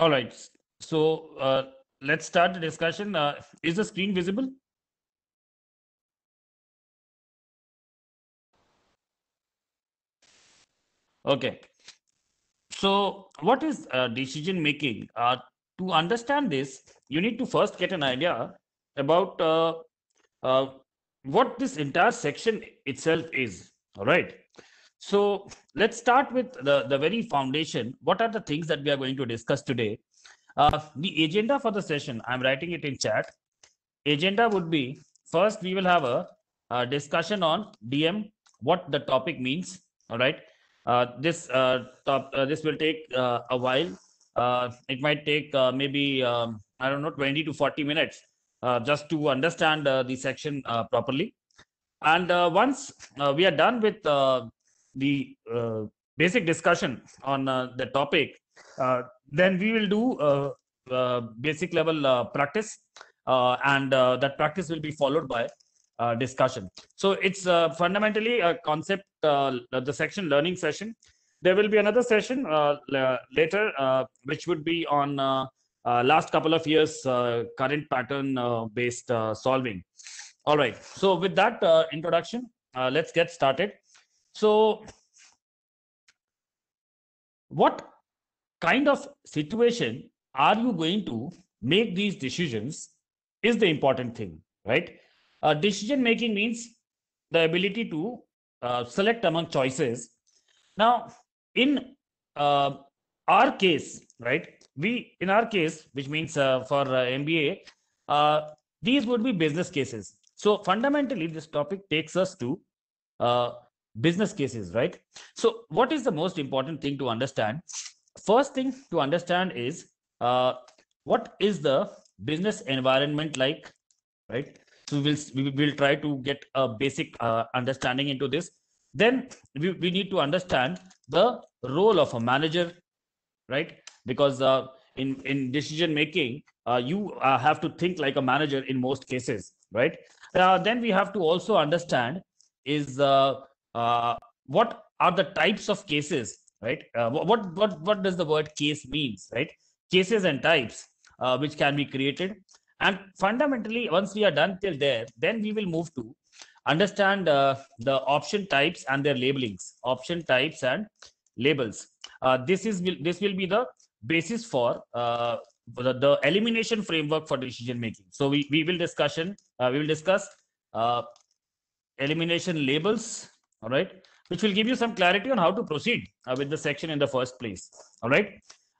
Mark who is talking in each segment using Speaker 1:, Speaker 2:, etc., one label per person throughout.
Speaker 1: All right. So uh, let's start the discussion. Uh, is the screen visible?
Speaker 2: Okay. So what is uh, decision making? Uh, to understand this, you need to first get an idea about uh, uh, what this entire section itself is. All right. So let's start with the, the very foundation. What are the things that we are going to discuss today? Uh, the agenda for the session, I'm writing it in chat. Agenda would be first, we will have a, a discussion on DM, what the topic means. All right. Uh, this uh, top, uh, this will take uh, a while. Uh, it might take maybe, um, I don't know, 20 to 40 minutes just to understand the section properly. And once we are done with the uh, basic discussion on uh, the topic, uh, then we will do uh, basic level practice, and that practice will be followed by discussion. So it's fundamentally a concept, the section learning session. There will be another session later, which would be on uh, last couple of years uh, current pattern uh, based solving all right so with that introduction let's get started so what kind of situation are you going to make these decisions is the important thing, right? Uh, decision making means the ability to uh, select among choices. Now, in uh, our case, right, we in our case, which means uh, for uh, MBA, uh, these would be business cases. So fundamentally, this topic takes us to business cases, right? So what is the most important thing to understand? First thing to understand is uh, what is the business environment like, right? So we'll, we will try to get a basic uh, understanding into this. Then we, we need to understand the role of a manager, right? Because uh, in, in decision making, uh, you uh, have to think like a manager in most cases, right? Uh, then we have to also understand is uh, uh, what are the types of cases, right? Uh, what, what, what does the word case means, right? Cases and types uh, which can be created. And fundamentally, once we are done till there, then we will move to understand uh, the option types and their labelings, option types and labels. Uh, this is this will be the basis for uh, the, the, elimination framework for decision making. So we, we will discussion uh, we will discuss uh, elimination labels all right which will give you some clarity on how to proceed uh, with the section in the first place all right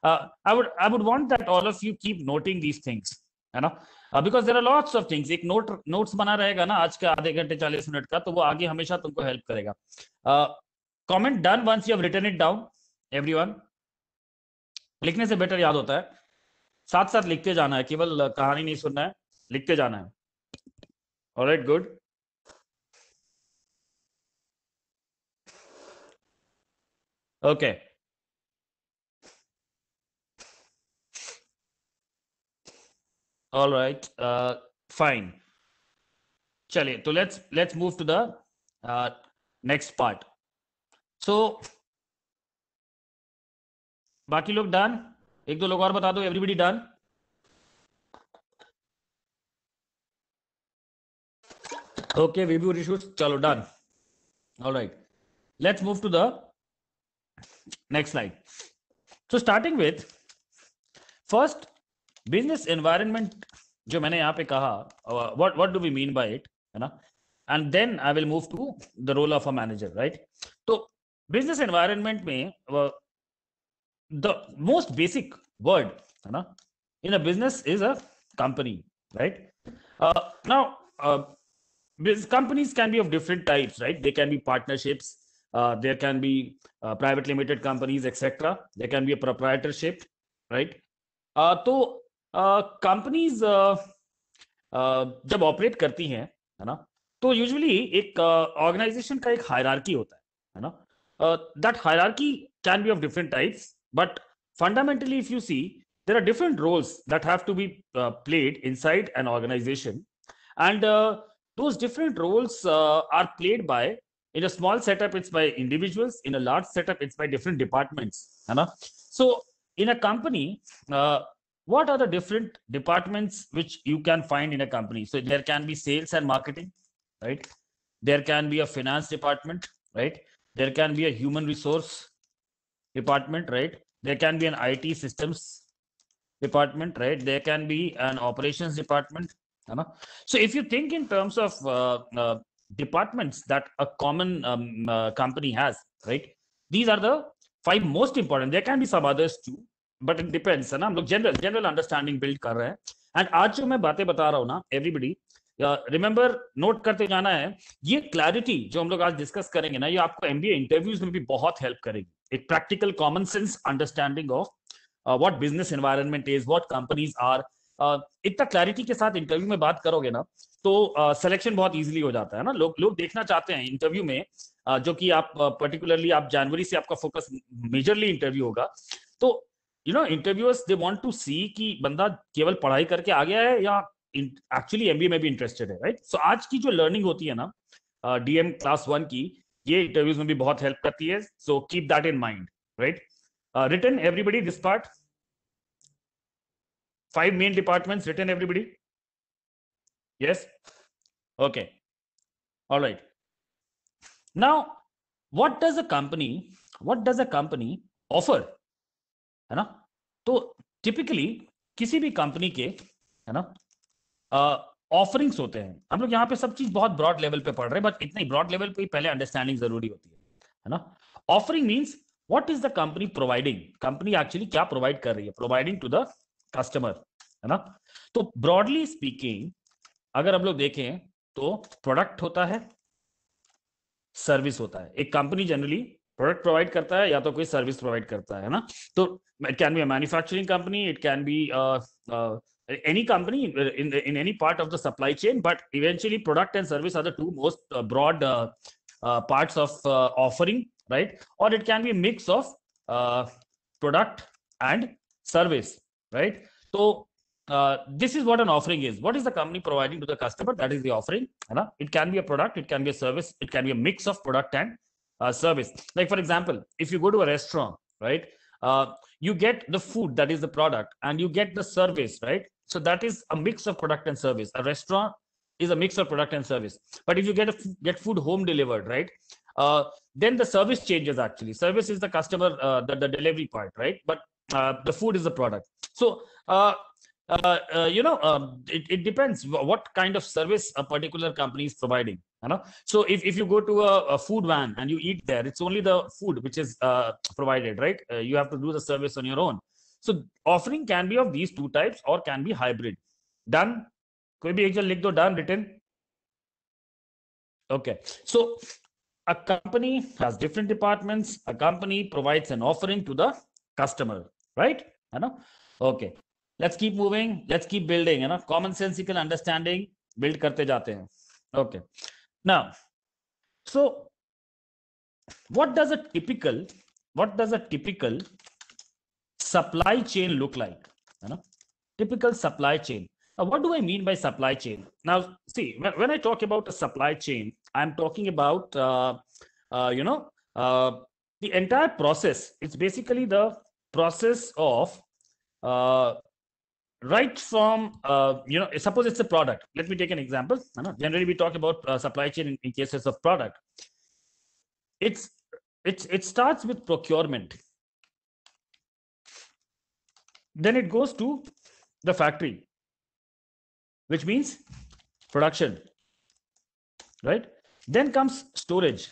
Speaker 2: uh, i would i would want that all of you keep noting these things you know uh, because there are lots of things ek note notes bana rahega na aaj ka aadhe ghante 40 minute ka to wo aage hamesha tumko help karega uh, comment done once you have written it down everyone likhne se better yaad hota hai साथ साथ लिखते जाना है केवल कहानी नहीं सुनना है लिखते जाना है all right good right, Okay. All right. Uh, fine. चलिए तो let's let's move to the next part so बाकी लोग डन एक दो लोग और बता दो एवरीबडी डन ओके वीबी रिशूट चलो done all right let's move to the Next slide. So starting with first business environment जो मैंने यहाँ पे uh, what what do we mean by it and then I will move to the role of a manager right So business environment में uh, the most basic word in a business is a company right uh, now uh, companies can be of different types right they can be partnerships uh, there can be uh, private limited companies etc there can be a proprietorship right So uh, companies, companies जब ऑपरेट करती हैं है ना तो usually एक organisation का एक हायरार्की होता है है ना that hierarchy can be of different types but fundamentally if you see there are different roles that have to be played inside an organization and those different roles are played by in a small setup it's by individuals in a large setup it's by different departments you know? so in a company uh, what are the different departments which you can find in a company so there can be sales and marketing right there can be a finance department right there can be a human resource department right there can be an it systems department right there can be an operations department you know? so if you think in terms of uh, uh, departments that a common um, uh, company has, right? These are the five most important. There can be some others too, but it depends. है ना हम लोग general general understanding build कर रहे हैं and आज जो मैं बातें बता रहा हूँ ना एवरीबडी रिमेंबर नोट करते जाना है ये क्लैरिटी जो हम लोग आज डिस्कस करेंगे ना ये आपको एमबीए इंटरव्यूज में भी बहुत हेल्प करेगी एक practical common sense understanding of what business environment is what companies are इतना क्लैरिटी के साथ इंटरव्यू में बात करोगे ना तो सिलेक्शन बहुत इजीली हो जाता है ना लोग लोग देखना चाहते हैं इंटरव्यू में जो कि आप पर्टिकुलरली आप जनवरी से आपका फोकस मेजरली इंटरव्यू होगा तो you know interviewers they want to see कि बंदा केवल पढ़ाई करके आ गया है या एक्चुअली एमबीए में भी इंटरेस्टेड है राइट सो so, आज की जो लर्निंग होती है ना डीएम क्लास वन की ये इंटरव्यूज में भी बहुत हेल्प करती है so keep that in mind right return everybody this part five main departments written everybody yes okay all right now what does a company what does a company offer है ना तो typically किसी भी company के है ना offerings होते हैं हम लोग यहाँ पे सब चीज बहुत ब्रॉड लेवल पे पढ़ रहे हैं बट इतने ब्रॉड लेवल पे पहले अंडरस्टैंडिंग जरूरी होती है है ना offering means what is the company providing company actually क्या प्रोवाइड कर रही है प्रोवाइडिंग टू द कस्टमर है ना तो ब्रॉडली स्पीकिंग अगर हम लोग देखें तो प्रोडक्ट होता है सर्विस होता है एक कंपनी जनरली प्रोडक्ट प्रोवाइड करता है या तो कोई सर्विस प्रोवाइड करता है ना तो it can be manufacturing company it can be any company in any part of the supply chain but eventually product and service are the two most broad part of offering right और it can be mix of product and service right? So uh, this is what an offering is. What is the company providing to the customer? That is the offering. Right? It can be a product, it can be a service, it can be a mix of product and uh, service. Like for example, if you go to a restaurant, right? Uh, you get the food that is the product and you get the service, right? So that is a mix of product and service. A restaurant is a mix of product and service. But if you get get food home delivered, right? Uh, then the service changes actually. Service is the customer, uh, the, the delivery part, right? But uh, the food is a product. So uh, uh, you know, um, it, it depends what kind of service a particular company is providing. You know? So if, if you go to a, a, food van and you eat there, it's only the food which is provided, right? you have to do the service on your own. So offering can be of these two types or can be hybrid. Done. कोई भी एक जन लिख दो okay so a company has different departments a company provides an offering to the customer right you know okay let's keep moving let's keep building you know common sensical understanding build karte jate hain okay now so what does a typical what does a typical supply chain look like you know typical supply chain now, what do i mean by supply chain now see when, when i talk about a supply chain i'm talking about uh, uh, you know uh, the entire process it's basically the process of uh, right from uh, you know suppose it's a product let me take an example generally we talk about uh, supply chain in, in, cases of product it's it's it starts with procurement then it goes to the factory which means production right then comes storage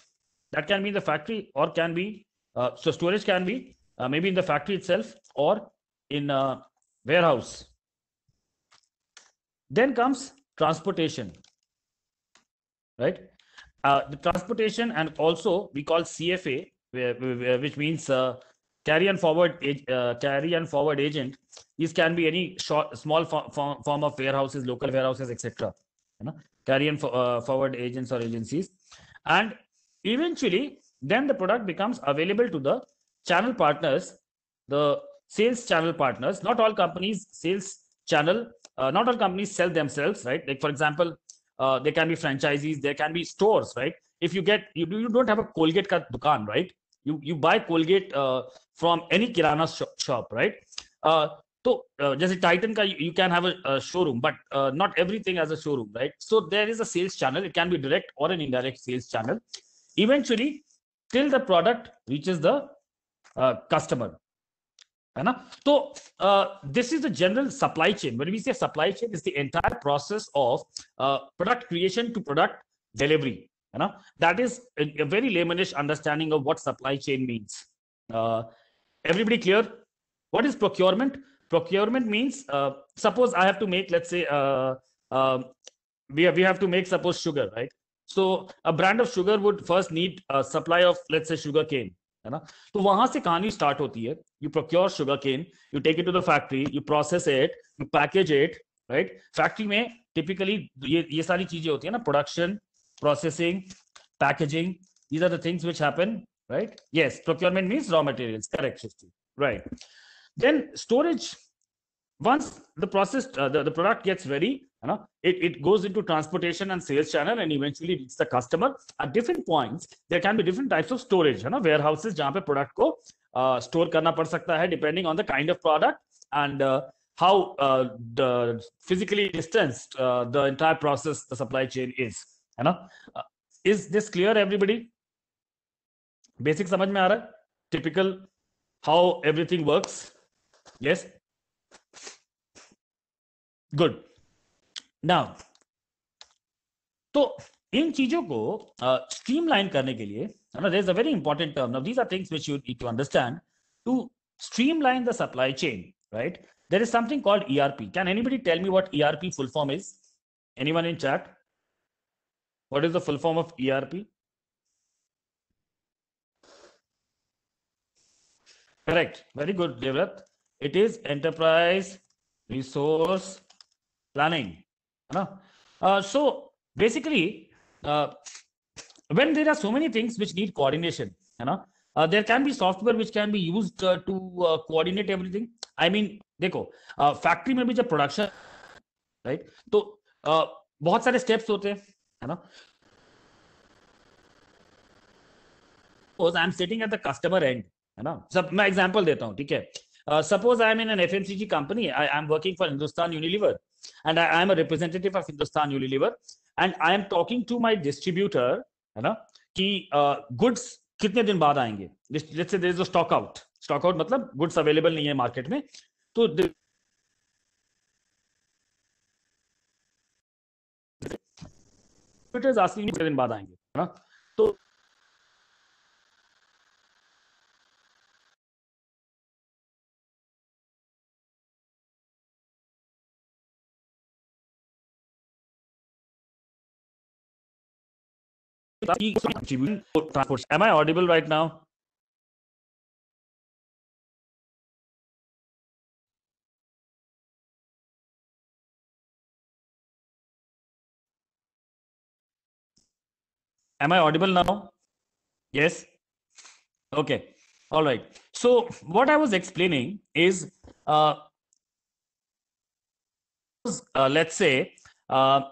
Speaker 2: that can be the factory or can be uh, so storage can be uh, maybe in the factory itself or in a warehouse. Then comes transportation, right? Uh, the transportation and also we call CFA, which means uh, carry and forward uh, carry and forward agent. These can be any short, small form, of warehouses, local warehouses, etc. You know, carry and uh, forward agents or agencies, and eventually then the product becomes available to the channel partners, the sales channel partners, not all companies sales channel, uh, not all companies sell themselves, right? Like for example, uh, there can be franchisees, there can be stores, right? If you get, you, you don't have a Colgate ka dukan, right? You, you buy Colgate uh, from any Kirana shop, shop right? so uh, just uh, a Titan ka, you, you can have a, a showroom, but uh, not everything as a showroom, right? So there is a sales channel. It can be direct or an indirect sales channel. Eventually, till the product reaches the uh, customer है ना तो this is the general supply chain when we say supply chain is the entire process of product creation to delivery you know that is a, very laymanish understanding of what supply chain means uh, everybody clear what is procurement procurement means uh, suppose i have to make let's say um, we, have, we have to make suppose sugar right so a brand of sugar would first need a supply of let's say sugar cane है ना तो वहां से कहानी start होती है you procure sugar cane you take it to the factory you process it you package it right factory में typically ये ये सारी चीजें होती है ना production processing packaging these are the things which happen right yes procurement means raw materials correct right then storage once the process uh, the, the product gets ready you know it, it goes into transportation and sales channel and eventually reaches the customer at different points there can be different types of storage you know warehouses jahan pe product ko uh, store karna pad sakta hai depending on the kind of product and uh, how uh, the physically distanced uh, the entire process the supply chain is you know uh, is this clear everybody basic samajh mein aa raha typical how everything works yes good now तो इन चीजों को streamline uh, करने के लिए there is a very important term now these are things which you need to understand to streamline the supply chain right there is something called ERP can anybody tell me what ERP full form is anyone in chat what is the full form of erp correct very good devrat it is enterprise resource planning you know? uh, so basically uh, when there are so many things which need coordination you know uh, there can be software which can be used uh, to uh, coordinate everything i mean देखो factory में भी जब production right तो बहुत सारे steps होते हैं है ना I am sitting at the customer end है ना सब मैं एग्जांपल देता हूँ ठीक है suppose I am in an FMCG company I am working for Hindustan Unilever and I, am a representative of Hindustan Unilever, and I am talking to my distributor, है ना कि गुड्स uh, कितने दिन बाद आएंगे let's say there is a stock out stock out मतलब goods available नहीं है मार्केट में तो दिन
Speaker 1: बाद आएंगे है ना तो Am I audible right now? Am I audible now? Yes. Okay. All right.
Speaker 2: So what I was explaining is, uh, uh, let's say uh,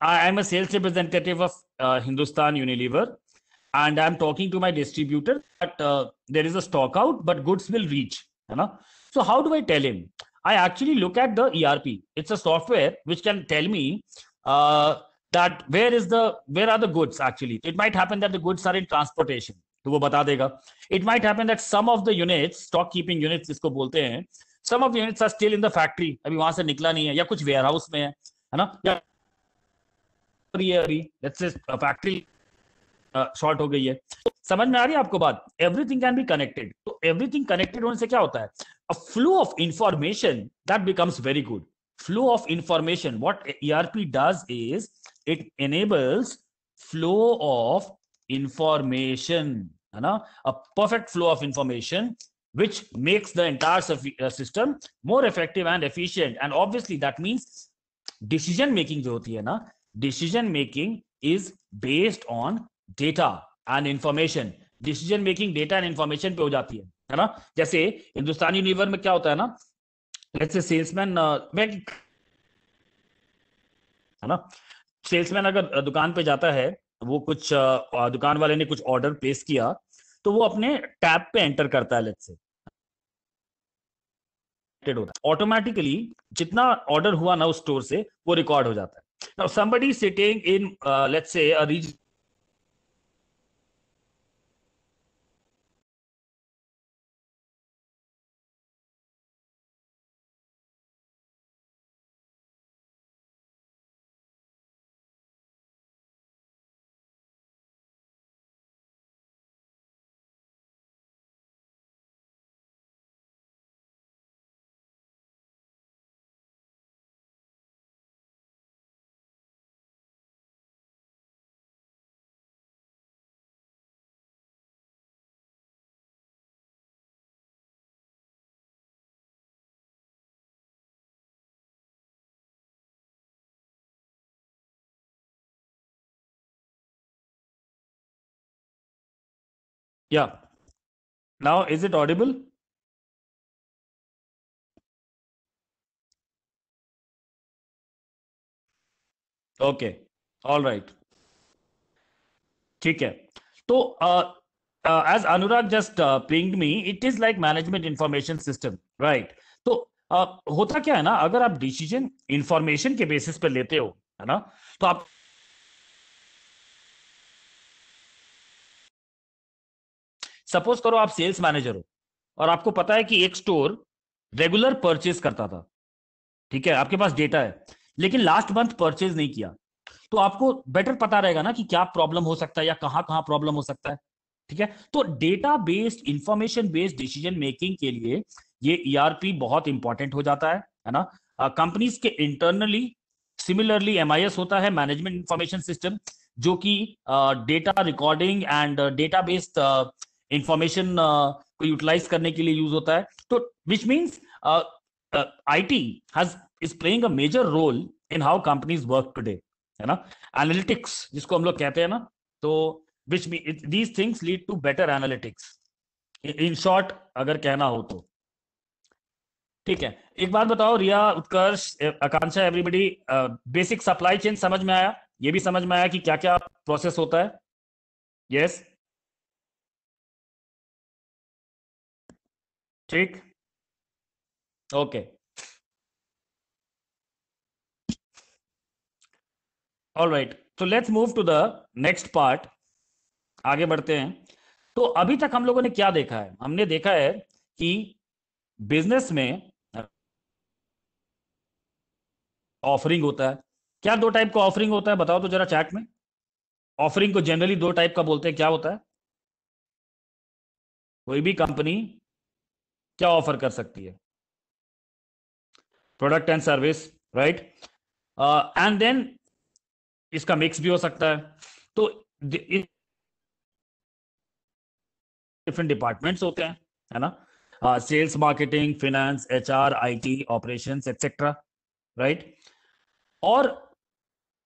Speaker 2: I am a sales representative of uh, Hindustan Unilever, and I'm talking to my distributor that uh, there is a stock out, but goods will reach. You know? So how do I tell him? I actually look at the ERP. It's a software which can tell me uh, that where is the where are the goods actually. It might happen that the goods are in transportation. तो वो बता देगा it might happen that some of units, units stock keeping units जिसको बोलते हैं some the units are still in the factory अभी वहां से निकला नहीं है या कुछ वेयर हाउस में है है ना या रही है अभी लेट्स से फैक्ट्री शॉर्ट हो गई है समझ में आ रही है आपको बात एवरीथिंग कैन बी कनेक्टेड तो एवरीथिंग कनेक्टेड होने से क्या होता है a flow of information that becomes very good flow of information what ERP does is it enables flow of information है ना a perfect flow of information which makes the entire uh, system more effective and efficient and obviously that means decision making जो होती है ना decision making is based on data and information decision making data and information पे हो जाती है है ना जैसे हिंदुस्तान यूनिवर में क्या होता है ना जैसे सेल्समैन uh, है ना सेल्समैन अगर uh, दुकान पे जाता है वो कुछ uh, दुकान वाले ने कुछ ऑर्डर प्लेस किया तो वो अपने टैब पे एंटर करता है लेट्स से ऑटोमेटिकली जितना ऑर्डर हुआ ना उस स्टोर से वो रिकॉर्ड हो जाता है Now, somebody sitting in, uh, let's say, a region
Speaker 1: yeah now is it audible okay all right
Speaker 2: ठीक है तो as Anurag just pinged me it is like management information system right तो uh, होता क्या है ना अगर आप डिसीजन इंफॉर्मेशन के बेसिस पे लेते हो है ना तो आप सपोज करो आप सेल्स मैनेजर हो और आपको पता है कि एक स्टोर रेगुलर परचेज करता था ठीक है आपके पास डेटा है लेकिन लास्ट मंथ परचेज नहीं किया तो आपको बेटर पता रहेगा ना कि क्या प्रॉब्लम हो सकता है या कहां कहां प्रॉब्लम हो सकता है ठीक है तो data based information based decision making के लिए ये ईआरपी e बहुत इंपॉर्टेंट हो जाता है है ना कंपनीज uh, के इंटरनली सिमिलरली एम होता है मैनेजमेंट इंफॉर्मेशन सिस्टम जो कि data recording and data based information uh, को यूटिलाइज करने के लिए यूज होता है तो which means I T has is playing a major role in how companies work today है ना एनालिटिक्स जिसको हम लोग कहते हैं ना तो which mean these things lead to better analytics in short अगर कहना हो तो ठीक है एक बात बताओ Riya Utkarsh Akanksha everybody basic supply chain समझ में आया ये भी समझ में आया कि क्या क्या प्रोसेस होता है
Speaker 1: यस yes? ठीक ओके
Speaker 2: ऑल राइट तो let's move to the next part आगे बढ़ते हैं तो अभी तक हम लोगों ने क्या देखा है हमने देखा है कि बिजनेस में ऑफरिंग होता है क्या दो टाइप का ऑफरिंग होता है बताओ तो जरा चैट में ऑफरिंग को जनरली दो टाइप का बोलते हैं क्या होता है कोई भी कंपनी क्या ऑफर कर सकती है product and service right and then इसका मिक्स भी हो सकता है तो डिफरेंट डिपार्टमेंट्स होते हैं है ना sales marketing finance H R I T operation etcetera right और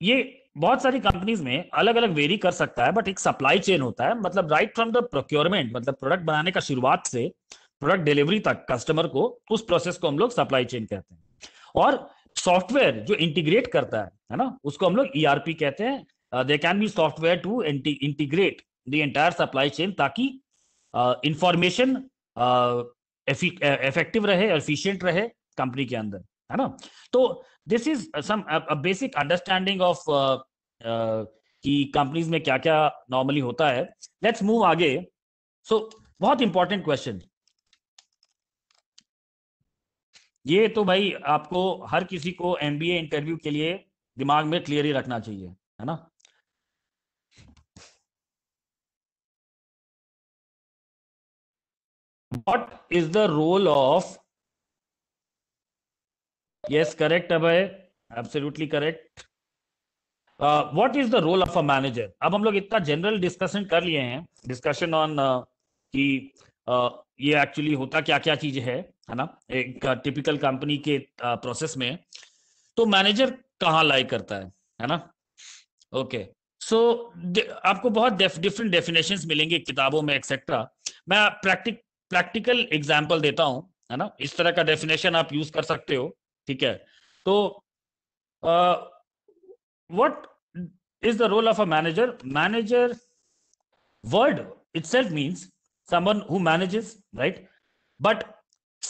Speaker 2: ये बहुत सारी कंपनीज में अलग अलग वेरी कर सकता है बट एक सप्लाई चेन होता है मतलब राइट फ्रॉम द प्रोक्योरमेंट मतलब प्रोडक्ट बनाने का शुरुआत से प्रोडक्ट डिलीवरी तक कस्टमर को उस प्रोसेस को हम लोग सप्लाई चेन कहते हैं और सॉफ्टवेयर जो इंटीग्रेट करता है है ना उसको हम लोग ईआरपी e कहते हैं they can be software to integrate the entire supply chain ताकि information uh, effective uh, uh, रहे एफिशियंट रहे कंपनी के अंदर है ना तो this is some basic understanding of कि कंपनीज में क्या क्या नॉर्मली होता है लेट्स मूव आगे सो बहुत इंपॉर्टेंट क्वेश्चन ये तो भाई आपको हर किसी को
Speaker 1: एमबीए इंटरव्यू के लिए दिमाग में क्लियर ही रखना चाहिए है ना what is the role of yes correct अब
Speaker 2: absolutely correct what is the role of a manager अब हम लोग इतना जनरल डिस्कशन कर लिए हैं डिस्कशन ऑन uh, कि uh, ये एक्चुअली होता क्या क्या चीज है है ना एक टिपिकल कंपनी के प्रोसेस में तो मैनेजर कहाँ लाई करता है है ना ओके सो आपको बहुत डिफरेंट डेफिनेशंस मिलेंगे किताबों में एक्सेट्रा मैं प्रैक्टिक प्रैक्टिकल एग्जाम्पल देता हूँ है ना इस तरह का डेफिनेशन आप यूज कर सकते हो ठीक है तो what is the role of a manager manager word itself means someone who manages right but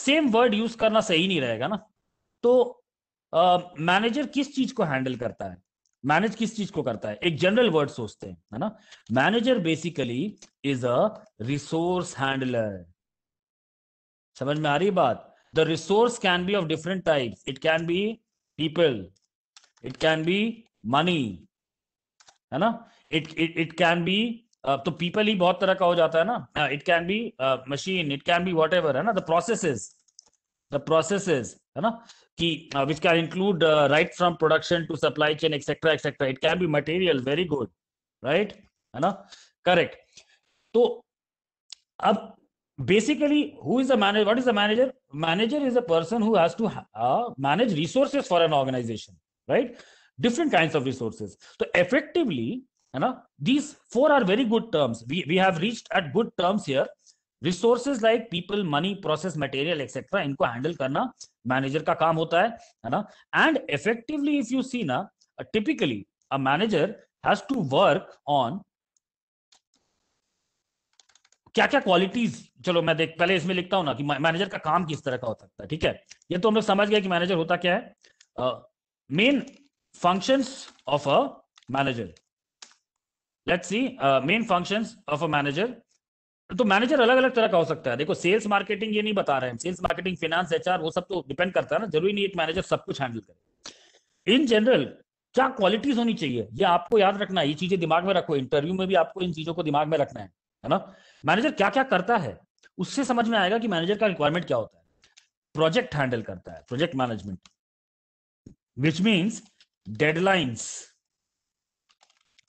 Speaker 2: same word use करना सही नहीं रहेगा ना तो मैनेजर किस चीज को हैंडल करता है मैनेज किस चीज को करता है एक जनरल वर्ड सोचते हैं है ना manager basically is a resource handler समझ में आ रही बात the resource can be of different type it can be people it can be money है ना it it can be Uh, तो पीपल ही बहुत तरह का हो जाता है ना it can be machine it can be what है ना the process is the process है ना कि which can include right from production to supply chain etcetera etcetera it can be material very good right है ना correct तो अब basically who is the manager what is the manager manager is a person who has to manage resources for an organisation right different kind of resources तो effectively है ना these four are very good terms we have have eight good terms here resources like people money process material etcetera इनको handle करना manager का काम होता है है ना and effectively if you see ना typically a manager has to work on क्या क्या क्वालिटीज चलो मैं देख पहले इसमें लिखता हूं ना कि मैनेजर का काम किस तरह का हो सकता है ठीक है ये तो हम लोग समझ गए कि मैनेजर होता क्या है main functions of a manager let's see main functions of a manager तो मैनेजर अलग अलग तरह का हो सकता है देखो सेल्स मार्केटिंग ये नहीं बता रहे हैं सेल्स मार्केटिंग फिनेंस एचआर वो सब तो डिपेंड करता है ना जरूरी नहीं एक मैनेजर सब कुछ हैंडल करे इन जनरल क्या क्वालिटीज होनी चाहिए ये आपको याद रखना है ये चीजें दिमाग में रखो इंटरव्यू में भी आपको इन चीजों को दिमाग में रखना है है ना मैनेजर क्या क्या करता है उससे समझ में आएगा कि मैनेजर का रिक्वायरमेंट क्या होता है प्रोजेक्ट हैंडल करता है project management which means deadlines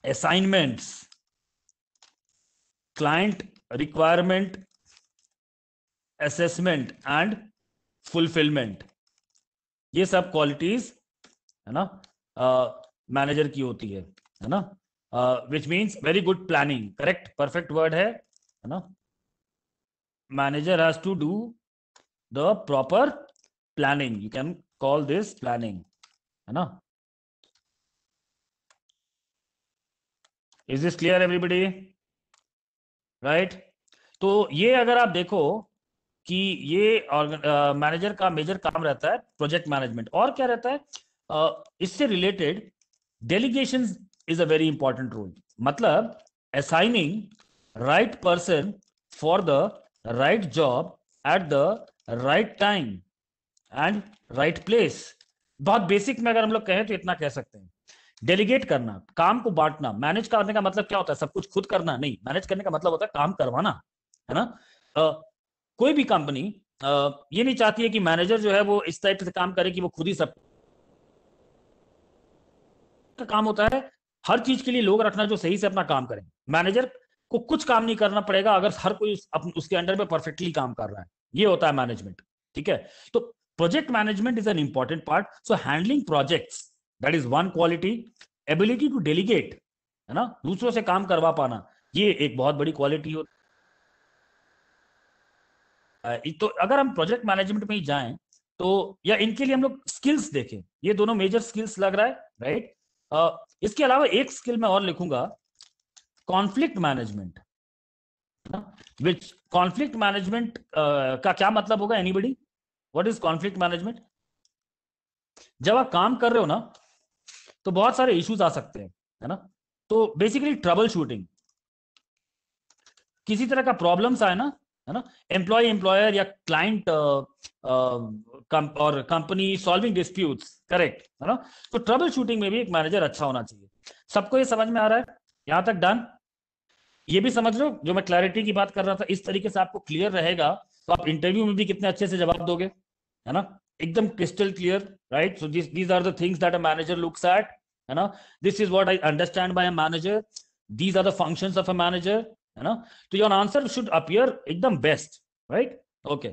Speaker 2: assignments client requirement assessment and fulfillment ये सब qualities है ना मैनेजर की होती है है ना which means very good planning correct perfect word है है ना manager has to do the proper planning you can call this planning है ना is this clear everybody right तो ये अगर आप देखो कि ये मैनेजर uh, का मेजर काम रहता है प्रोजेक्ट मैनेजमेंट और क्या रहता है uh, इससे related delegation is a very important role मतलब assigning right person for the right job at the right time and right place बहुत बेसिक में अगर हम लोग कहें तो इतना कह सकते हैं डेलीगेट करना काम को बांटना मैनेज करने का मतलब क्या होता है सब कुछ खुद करना नहीं मैनेज करने का मतलब होता है काम करवाना है ना आ, कोई भी कंपनी ये नहीं चाहती है कि मैनेजर जो है वो इस टाइप से काम करे कि वो खुद ही सब का काम होता है हर चीज के लिए लोग रखना जो सही से अपना काम करें मैनेजर को कुछ काम नहीं करना पड़ेगा अगर हर कोई उस, अप, उसके अंडर में परफेक्टली काम कर रहा है ये होता है मैनेजमेंट ठीक है तो project management is an important part so handling projects that is one quality ability to delegate है ना दूसरों से काम करवा पाना ये एक बहुत बड़ी क्वालिटी हो तो अगर हम प्रोजेक्ट मैनेजमेंट में ही जाए तो या इनके लिए हम लोग स्किल्स देखें ये दोनों मेजर स्किल्स लग रहा है राइट इसके अलावा एक स्किल मैं और लिखूंगा conflict management which conflict management का क्या मतलब होगा anybody what is conflict management जब आप काम कर रहे हो ना तो बहुत सारे इश्यूज आ सकते हैं है ना तो बेसिकली ट्रबल शूटिंग किसी तरह का प्रॉब्लम्स आए ना है ना एम्प्लॉय एम्प्लॉयर या क्लाइंट uh, uh, और कंपनी सॉल्विंग डिस्प्यूट्स करेक्ट है ना तो ट्रबल शूटिंग में भी एक मैनेजर अच्छा होना चाहिए सबको ये समझ में आ रहा है यहां तक डन ये भी समझ लो जो मैं क्लैरिटी की बात कर रहा था इस तरीके से आपको क्लियर रहेगा तो आप इंटरव्यू में भी कितने अच्छे से जवाब दोगे है ना एकदम crystal clear right so this these are the things that a manager looks at है ना this is what I understand by a manager these are the functions of a manager है ना तो योर आंसर शुड अपियर एकदम best right okay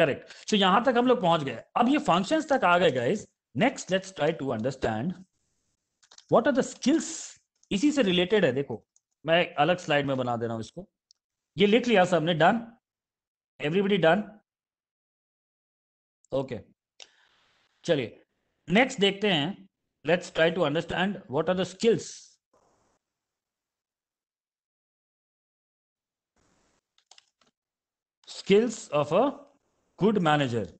Speaker 2: correct so यहां तक हम लोग पहुंच गए अब ये फंक्शंस तक आ गए guys next let's try to understand what are the skills इसी से रिलेटेड है देखो मैं अलग स्लाइड में बना दे रहा हूं इसको ये लिख लिया सबने डन एवरीबडी डन ओके चलिए नेक्स्ट देखते हैं let's try to understand what are the skills
Speaker 1: skills of a good manager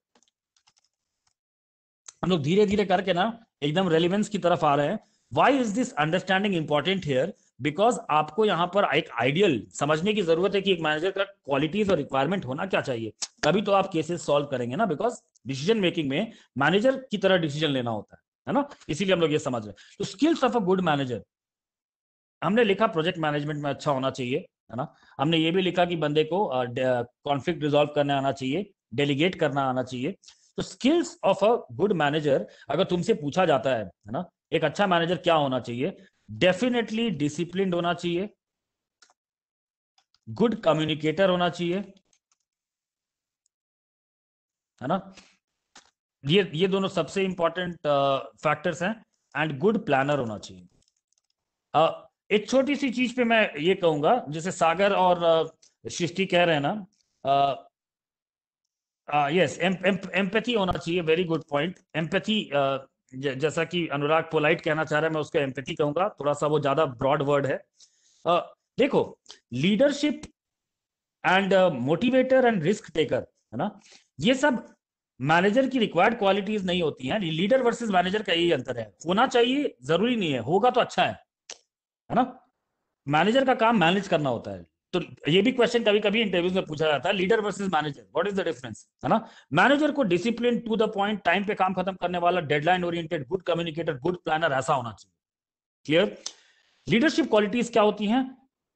Speaker 2: हम लोग धीरे धीरे करके ना एकदम रेलिवेंस की तरफ आ रहे हैं why is this understanding important here because आपको यहाँ पर एक आइडियल समझने की जरूरत है कि एक मैनेजर का क्वालिटीज और रिक्वायरमेंट होना क्या चाहिए तभी तो आप केसेस सॉल्व करेंगे ना बिकॉज डिसीजन मेकिंग में मैनेजर की तरह डिसीजन लेना होता है है ना इसीलिए हम लोग ये समझ रहे हैं तो skills of a good manager हमने लिखा प्रोजेक्ट मैनेजमेंट में अच्छा होना चाहिए है ना हमने ये भी लिखा कि बंदे को कॉन्फ्लिक्ट रिजॉल्व करने आना चाहिए डेलीगेट करना आना चाहिए तो skills of a good manager अगर तुमसे पूछा जाता है है ना एक अच्छा मैनेजर क्या होना चाहिए डेफिनेटली डिसिप्लिन होना चाहिए गुड कम्युनिकेटर होना चाहिए है ना ये ये दोनों सबसे इंपॉर्टेंट फैक्टर्स uh, हैं एंड गुड प्लानर होना चाहिए uh, एक छोटी सी चीज पे मैं ये कहूंगा जैसे सागर और uh, सृष्टि कह रहे हैं ना यस uh, एम्पैथी uh, होना चाहिए वेरी गुड पॉइंट एम्पैथी जैसा कि अनुराग पोलाइट कहना चाह रहा है मैं उसको एम्पति कहूंगा थोड़ा सा वो ज्यादा ब्रॉड वर्ड है आ, देखो leadership and motivator and risk taker है ना ये सब मैनेजर की रिक्वायर्ड क्वालिटीज नहीं होती हैं लीडर वर्सेस मैनेजर का यही अंतर है होना चाहिए जरूरी नहीं है होगा तो अच्छा है है ना मैनेजर का काम मैनेज करना होता है तो ये भी क्वेश्चन कभी कभी इंटरव्यूज में पूछा जाता है leader versus manager what is the difference है ना मैनेजर को discipline to the point time पे काम खत्म करने वाला deadline oriented good communicator good planner ऐसा होना चाहिए क्लियर लीडरशिप क्वालिटीज क्या होती हैं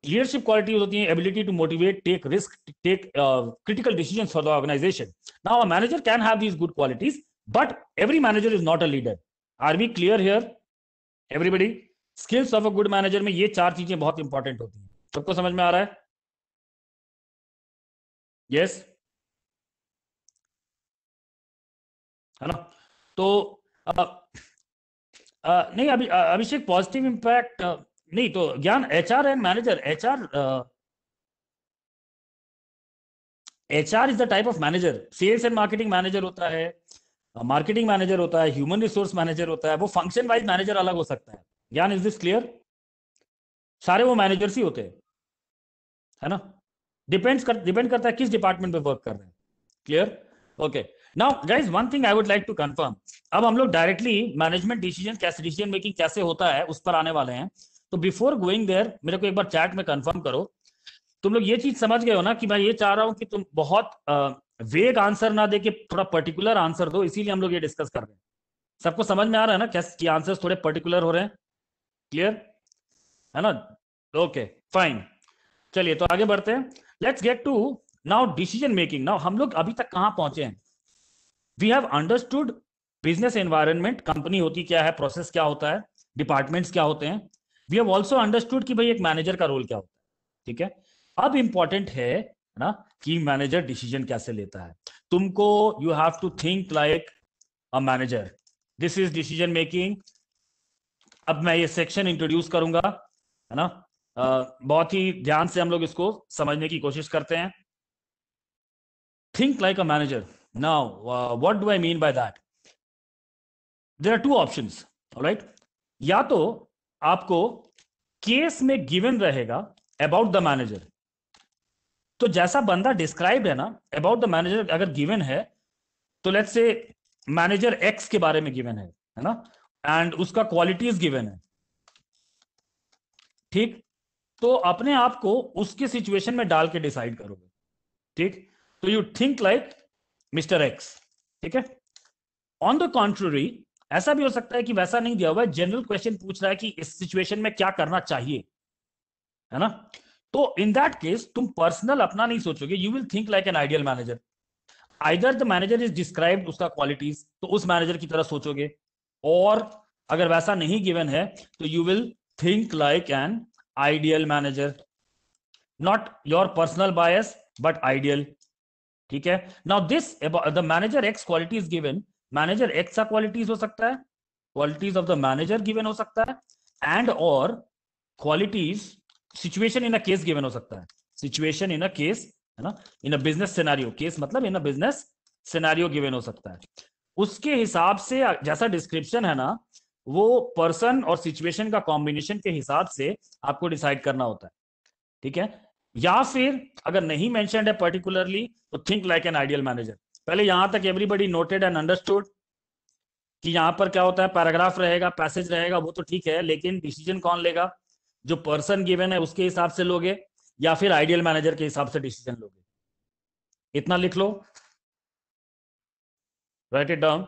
Speaker 2: लीडरशिप क्वालिटीज होती है ability to motivate take risk take critical decision for the organization now a manager can have these good qualities but every manager is not a leader are we clear here everybody skills of a good manager में ये
Speaker 1: चार चीजें बहुत important होती है सबको समझ में आ रहा है यस है ना तो
Speaker 2: आ, आ, नहीं अभी अभिषेक पॉजिटिव इम्पैक्ट नहीं तो ज्ञान HR and manager HR HR is the type of manager sales and marketing manager होता है मार्केटिंग मैनेजर होता है ह्यूमन रिसोर्स मैनेजर होता है वो फंक्शन वाइज मैनेजर अलग हो सकता है ज्ञान इज दिस क्लियर सारे वो मैनेजर्स ही होते हैं है ना डिपेंड्स कर डिपेंड करता है किस डिपार्टमेंट पे वर्क कर रहे हैं clear okay now guys one thing I would like to confirm अब हम लोग डायरेक्टली मैनेजमेंट डिसीजन कैसे डिसीजन मेकिंग कैसे होता है उस पर आने वाले हैं तो बिफोर गोइंग देयर मेरे को एक बार चैट में कंफर्म करो तुम लोग ये चीज समझ गए हो ना कि मैं ये चाह रहा हूँ कि तुम बहुत वेग uh, आंसर ना दे के थोड़ा पर्टिकुलर आंसर दो इसीलिए हम लोग ये डिस्कस कर रहे हैं सबको समझ में आ रहा है ना कैसे कि आंसर थोड़े पर्टिकुलर हो रहे हैं क्लियर है ना ओके फाइन चलिए तो आगे बढ़ते हैं let's get to now decision making now हम लोग अभी तक कहां पहुंचे हैं we have understood business environment company होती क्या है प्रोसेस क्या होता है डिपार्टमेंट्स क्या होते हैं वी हैव ऑल्सो अंडरस्टूड कि भाई एक मैनेजर का रोल क्या होता है ठीक है अब इंपॉर्टेंट है ना कि मैनेजर डिसीजन कैसे लेता है तुमको you have to think like a manager this is decision making अब मैं ये सेक्शन इंट्रोड्यूस करूंगा है ना बहुत ही ध्यान से हम लोग इसको समझने की कोशिश करते हैं think like a manager now what do I mean by that there are two option right या तो आपको केस में गिवन रहेगा अबाउट द मैनेजर तो जैसा बंदा डिस्क्राइब है ना अबाउट द मैनेजर अगर गिवन है तो लेट्स से मैनेजर एक्स के बारे में गिवन है है ना एंड उसका क्वालिटीज गिवन है ठीक तो अपने आप को उसके सिचुएशन में डाल के डिसाइड करोगे ठीक तो you think like mister X ठीक है ऑन द कॉन्ट्ररी ऐसा भी हो सकता है कि वैसा नहीं दिया हुआ है जनरल क्वेश्चन पूछ रहा है कि इस सिचुएशन में क्या करना चाहिए है ना तो इन दैट केस तुम पर्सनल अपना नहीं सोचोगे you will think like an ideal manager either the manager is describe उसका क्वालिटीज तो उस मैनेजर की तरह सोचोगे और अगर वैसा नहीं गिवन है तो you will think like an ideal manager not your personal bias but ideal ठीक है now this the manager X qualities given manager X का क्वालिटीज हो सकता है qualities of the manager given हो सकता है एंड और qualities situation in a case given हो सकता है सिचुएशन इन अ केस है ना in a business scenario case मतलब in a business scenario given हो सकता है उसके हिसाब से जैसा डिस्क्रिप्शन है ना वो पर्सन और सिचुएशन का कॉम्बिनेशन के हिसाब से आपको डिसाइड करना होता है ठीक है या फिर अगर नहीं मैं है पर्टिकुलरली तो think like an ideal manager पहले यहां तक एवरीबडी नोटेड एंड अंडरस्टूड कि यहां पर क्या होता है पैराग्राफ रहेगा पैसेज रहेगा वो तो ठीक है लेकिन डिसीजन कौन लेगा जो पर्सन गिवन है उसके हिसाब से लोगे या फिर आइडियल मैनेजर के हिसाब से डिसीजन लोगे
Speaker 1: इतना लिख लो राइट इट डाउन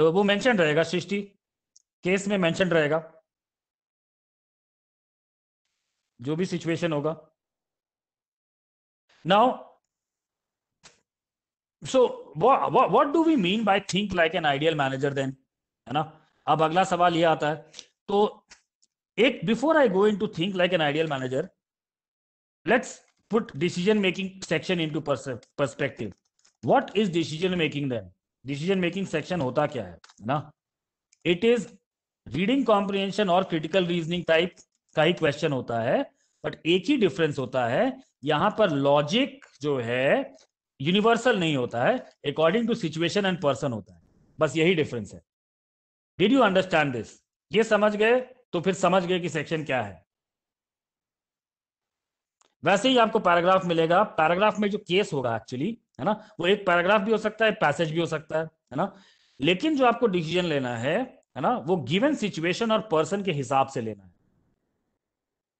Speaker 1: वो मेंशन रहेगा सृष्टि केस में मेंशन रहेगा जो भी सिचुएशन होगा now so what do we mean by
Speaker 2: think like an ideal manager then है ना अब अगला सवाल ये आता है तो एक before I go in to think like an ideal manager put decision making section in to perspective what is decision making then decision making section होता क्या है ना इट इज रीडिंग कॉम्प्रिहेंशन और क्रिटिकल रीजनिंग टाइप का ही question होता है but एक ही डिफरेंस होता है यहां पर लॉजिक जो है यूनिवर्सल नहीं होता है according to situation and person होता है बस यही डिफरेंस है डिड यू अंडरस्टैंड दिस ये समझ गए तो फिर समझ गए कि सेक्शन क्या है वैसे ही आपको पैराग्राफ मिलेगा पैराग्राफ में जो केस होगा एक्चुअली है ना वो एक पैराग्राफ भी हो सकता है पैसेज भी हो सकता है है ना लेकिन जो आपको डिसीजन लेना है है ना वो गिवन सिचुएशन और पर्सन के हिसाब से लेना है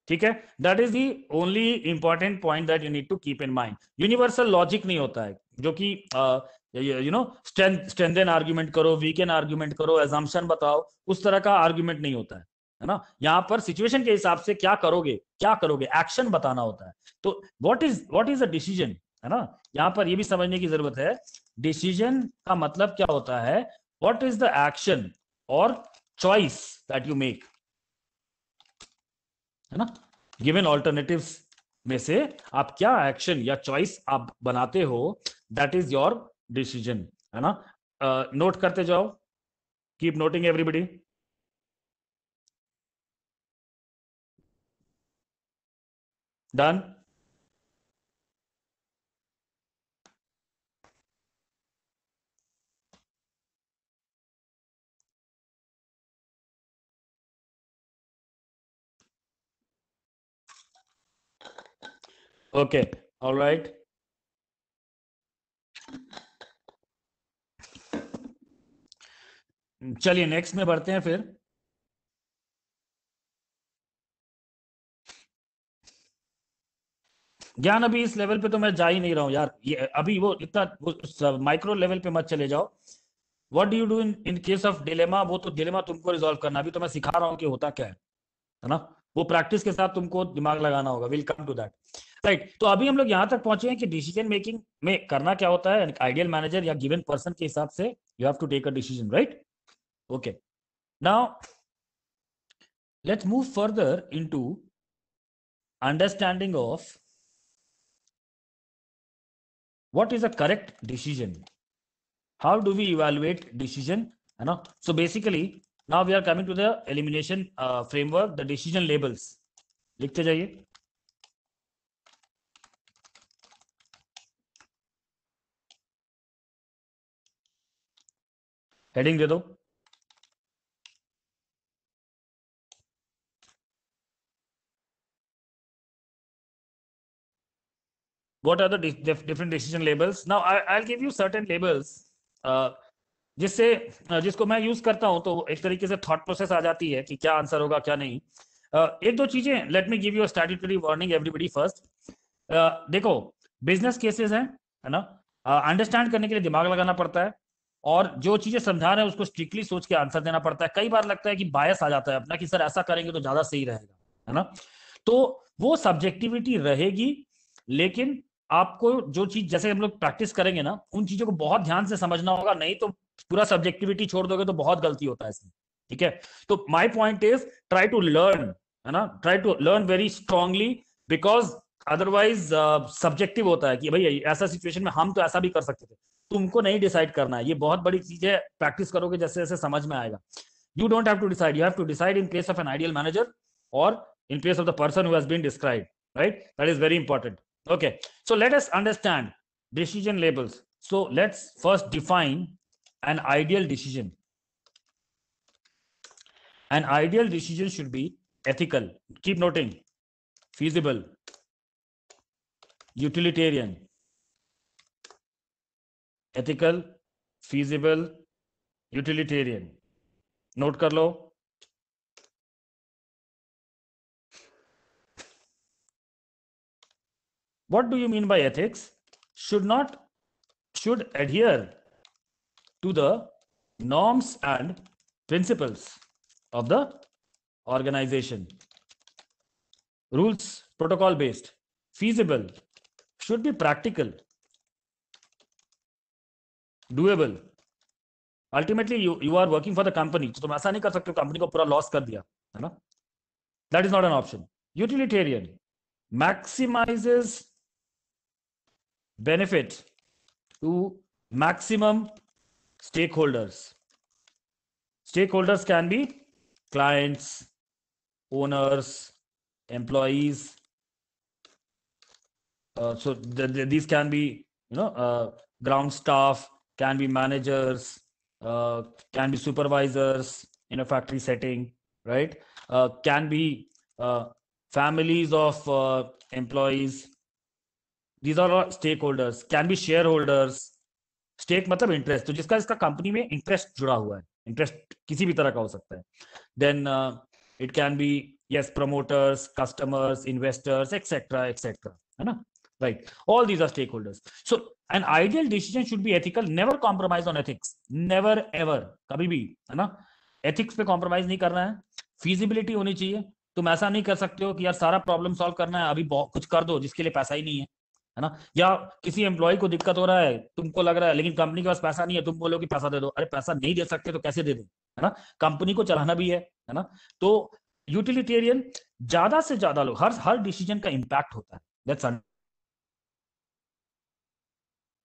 Speaker 2: ठीक है that is the only important point that you need to keep in mind universal logic नहीं होता है जो कि you know strength an argument करो वीक एन आर्ग्यूमेंट करो एजाम्सन बताओ उस तरह का आर्ग्यूमेंट नहीं होता है है ना यहाँ पर सिचुएशन के हिसाब से क्या करोगे क्या करोगे एक्शन बताना होता है तो what is what is a decision है ना यहाँ पर यह भी समझने की जरूरत है डिसीजन का मतलब क्या होता है वॉट इज द एक्शन और चॉइस दैट यू मेक है ना गिवन ऑल्टरनेटिव में से आप क्या एक्शन या चॉइस आप बनाते हो दैट इज योर डिसीजन है ना नोट uh, करते जाओ keep noting everybody
Speaker 1: done Okay. All right.
Speaker 2: चलिए नेक्स्ट में बढ़ते हैं फिर ज्ञान अभी इस लेवल पे तो मैं जा ही नहीं रहा हूं यार ये अभी वो इतना माइक्रो लेवल पे मत चले जाओ what do you do in in case of dilemma वो तो डिलेमा तुमको रिजॉल्व करना अभी तो मैं सिखा रहा हूं कि होता क्या है है ना वो प्रैक्टिस के साथ तुमको दिमाग लगाना होगा will come to that right तो अभी हम लोग यहाँ तक पहुंचे हैं कि डिसीजन मेकिंग में करना क्या होता है आइडियल मैनेजर या गिवन पर्सन के हिसाब से you have to take a decision right okay now let's move further into understanding of what is a correct decision how do we evaluate decision you know so basically now we are coming to the elimination uh, framework the decision labels likhte jaiye heading दे दो what are the different decision decision labels I give you give labels uh, जिससे uh, जिसको मैं use करता हूं तो एक तरीके से थॉट प्रोसेस आ जाती है कि क्या आंसर होगा क्या नहीं uh, एक दो चीजें let me give you statutory warning everybody first देखो बिजनेस केसेस हैं है ना अंडरस्टैंड uh, करने के लिए दिमाग लगाना पड़ता है और जो चीजें समझा रहे हैं उसको स्ट्रिक्टली सोच के आंसर देना पड़ता है कई बार लगता है कि बायस आ जाता है अपना कि सर ऐसा करेंगे तो ज्यादा सही रहेगा है ना तो वो सब्जेक्टिविटी रहेगी लेकिन आपको जो चीज जैसे हम लोग प्रैक्टिस करेंगे ना उन चीजों को बहुत ध्यान से समझना होगा नहीं तो पूरा सब्जेक्टिविटी छोड़ दोगे तो बहुत गलती होता है इसमें ठीक है तो my point is try to learn है ना try to learn very strongly because otherwise subjective होता है कि भाई ऐसा सिचुएशन में हम तो ऐसा भी कर सकते थे तुमको नहीं डिसाइड करना है ये बहुत बड़ी चीज है प्रैक्टिस करोगे जैसे जैसे समझ में आएगा you don't have to decide you have to decide in case of an ideal manager और in case of the person who has been describe right that is very important okay so let us understand decision labels so let's first define an ideal decision an ideal decision should be ethical keep noting feasible utilitarian ethical feasible
Speaker 1: utilitarian Note, Carlo. what do you mean
Speaker 2: by ethics should not should adhere to the norms and principles of the organization rules protocol based feasible should be practical doable ultimately you are working for the company तो तुम ऐसा नहीं कर सकते company को पूरा loss कर दिया है ना that is not an option utilitarian maximizes benefit to maximum stakeholders. Stakeholders can be clients, owners, employees. Uh, so these can be, you know, uh, ground staff, can be managers uh, can be supervisors in a factory setting right uh, can be uh, families of employees these are stakeholders can be shareholders stake of interest to jiska iska company mein interest juda hua interest kisi bhi tarah ka ho sakta hai then it can be yes promoters customers investors etc etc hai right all these are stakeholders so an ideal decision should be ethical never compromise on ethics never ever कभी भी है ना ethics पे compromise नहीं करना है feasibility होनी चाहिए तुम ऐसा नहीं कर सकते हो कि यार सारा प्रॉब्लम सॉल्व करना है अभी कुछ कर दो जिसके लिए पैसा ही नहीं है है ना या किसी एम्प्लॉय को दिक्कत हो रहा है तुमको लग रहा है लेकिन कंपनी के पास पैसा नहीं है तुम बोलो कि पैसा दे दो अरे पैसा नहीं दे सकते तो कैसे दे दे है ना कंपनी को चलाना भी है है ना तो यूटिलिटेरियन ज्यादा से ज्यादा लोग हर हर डिसीजन का इंपैक्ट होता है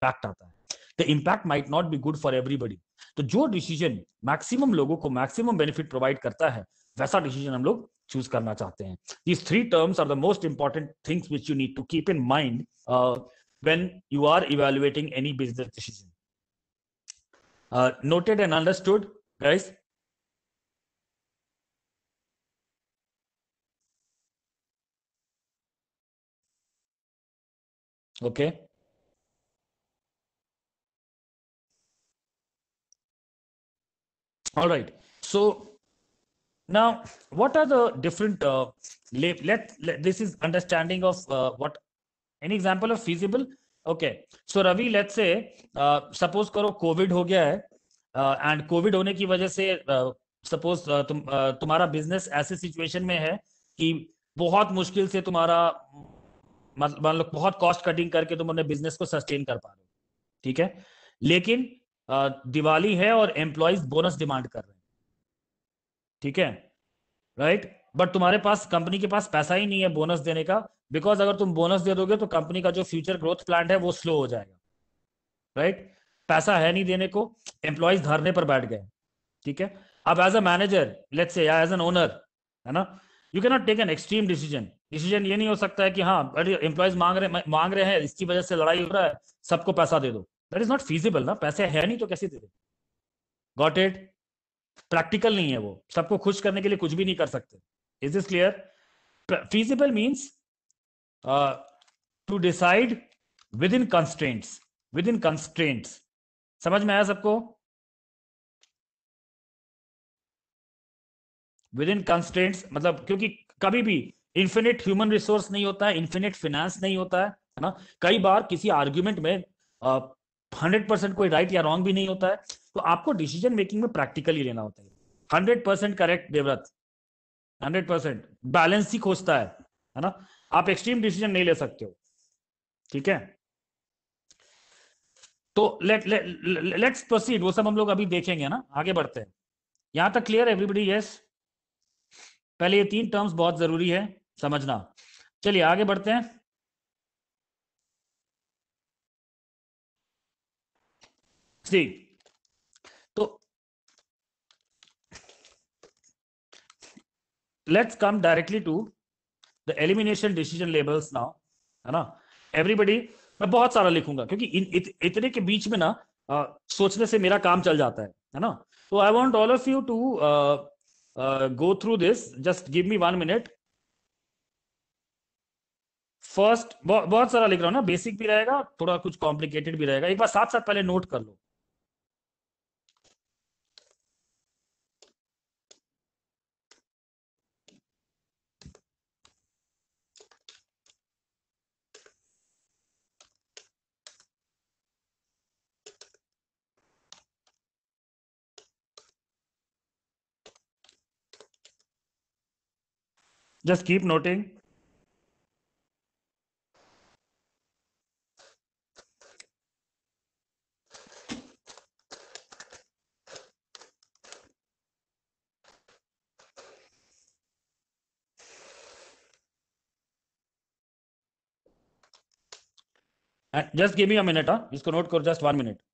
Speaker 2: इम्पैक्ट आता है the impact might not be good for everybody तो जो डिसीजन मैक्सिमम लोगों को मैक्सिमम बेनिफिट प्रोवाइड करता है वैसा डिसीजन हम लोग चूज करना चाहते हैं these three terms are the most important things which you need to keep in mind when you are evaluating any business decision noted
Speaker 1: and understood guys okay Okay.
Speaker 2: all right so now what are the different uh, let, let this is understanding of uh, what any example of feasible okay so ravi let's say uh, suppose karo covid ho gaya hai uh, and covid hone ki wajah se uh, suppose uh, tum, uh, tumhara business aise situation mein hai ki बहुत मुश्किल से तुम्हारा मतलब बहुत cost cutting करके तुम अपने business को सस्टेन कर पा रहे हो ठीक है लेकिन दिवाली है और एम्प्लॉयज बोनस डिमांड कर रहे हैं ठीक है राइट बट तुम्हारे पास कंपनी के पास पैसा ही नहीं है बोनस देने का बिकॉज अगर तुम बोनस दे दोगे तो कंपनी का जो फ्यूचर ग्रोथ प्लान है वो स्लो हो जाएगा राइट पैसा है नहीं देने को एम्प्लॉयज धरने पर बैठ गए ठीक है अब as a manager let's say या एज एन ओनर है ना you can not take an extreme decision decision ये नहीं हो सकता है कि हाँ अरे एम्प्लॉयज मांग रहे मांग रहे हैं इसकी वजह से लड़ाई हो रहा है सबको पैसा दे दो दैट इज नॉट फीजिबल ना पैसे है नहीं तो कैसे दे दे गॉट इट प्रैक्टिकल नहीं है वो सबको खुश करने के लिए कुछ भी नहीं कर सकते is is clear feasible means to decide
Speaker 1: within constraints within constraints समझ में आया सबको विद इन कंस्टेंट्स मतलब क्योंकि
Speaker 2: कभी भी इन्फिनिट ह्यूमन रिसोर्स नहीं होता है इन्फिनिट फिनेंस नहीं होता है ना कई बार किसी आर्ग्यूमेंट में uh, हंड्रेड परसेंट कोई राइट या रॉन्ग भी नहीं होता है तो आपको डिसीजन मेकिंग में प्रैक्टिकली लेना होता है हंड्रेड परसेंट करेक्ट देवरत हंड्रेड परसेंट बैलेंस ही खोजता है है ना आप एक्सट्रीम डिसीजन नहीं ले सकते हो ठीक है तो लेट लेट्स प्रोसीड वो सब हम लोग अभी देखेंगे ना आगे बढ़ते हैं यहां तक क्लियर एवरीबडी यस पहले ये तीन टर्म्स बहुत जरूरी है समझना चलिए आगे बढ़ते हैं
Speaker 1: सी तो let's come
Speaker 2: directly to the elimination decision labels now है ना एवरीबडी मैं बहुत सारा लिखूंगा क्योंकि इन, इत, इतने के बीच में ना आ, सोचने से मेरा काम चल जाता है है ना तो I want all of you to go through this just give me one minute first बहुत सारा लिख रहा हूँ ना बेसिक भी रहेगा थोड़ा कुछ कॉम्प्लिकेटेड भी रहेगा एक बार साथ साथ पहले नोट कर लो Just keep noting.
Speaker 1: And just give me a minute, huh? इसको नोट करो just one minute.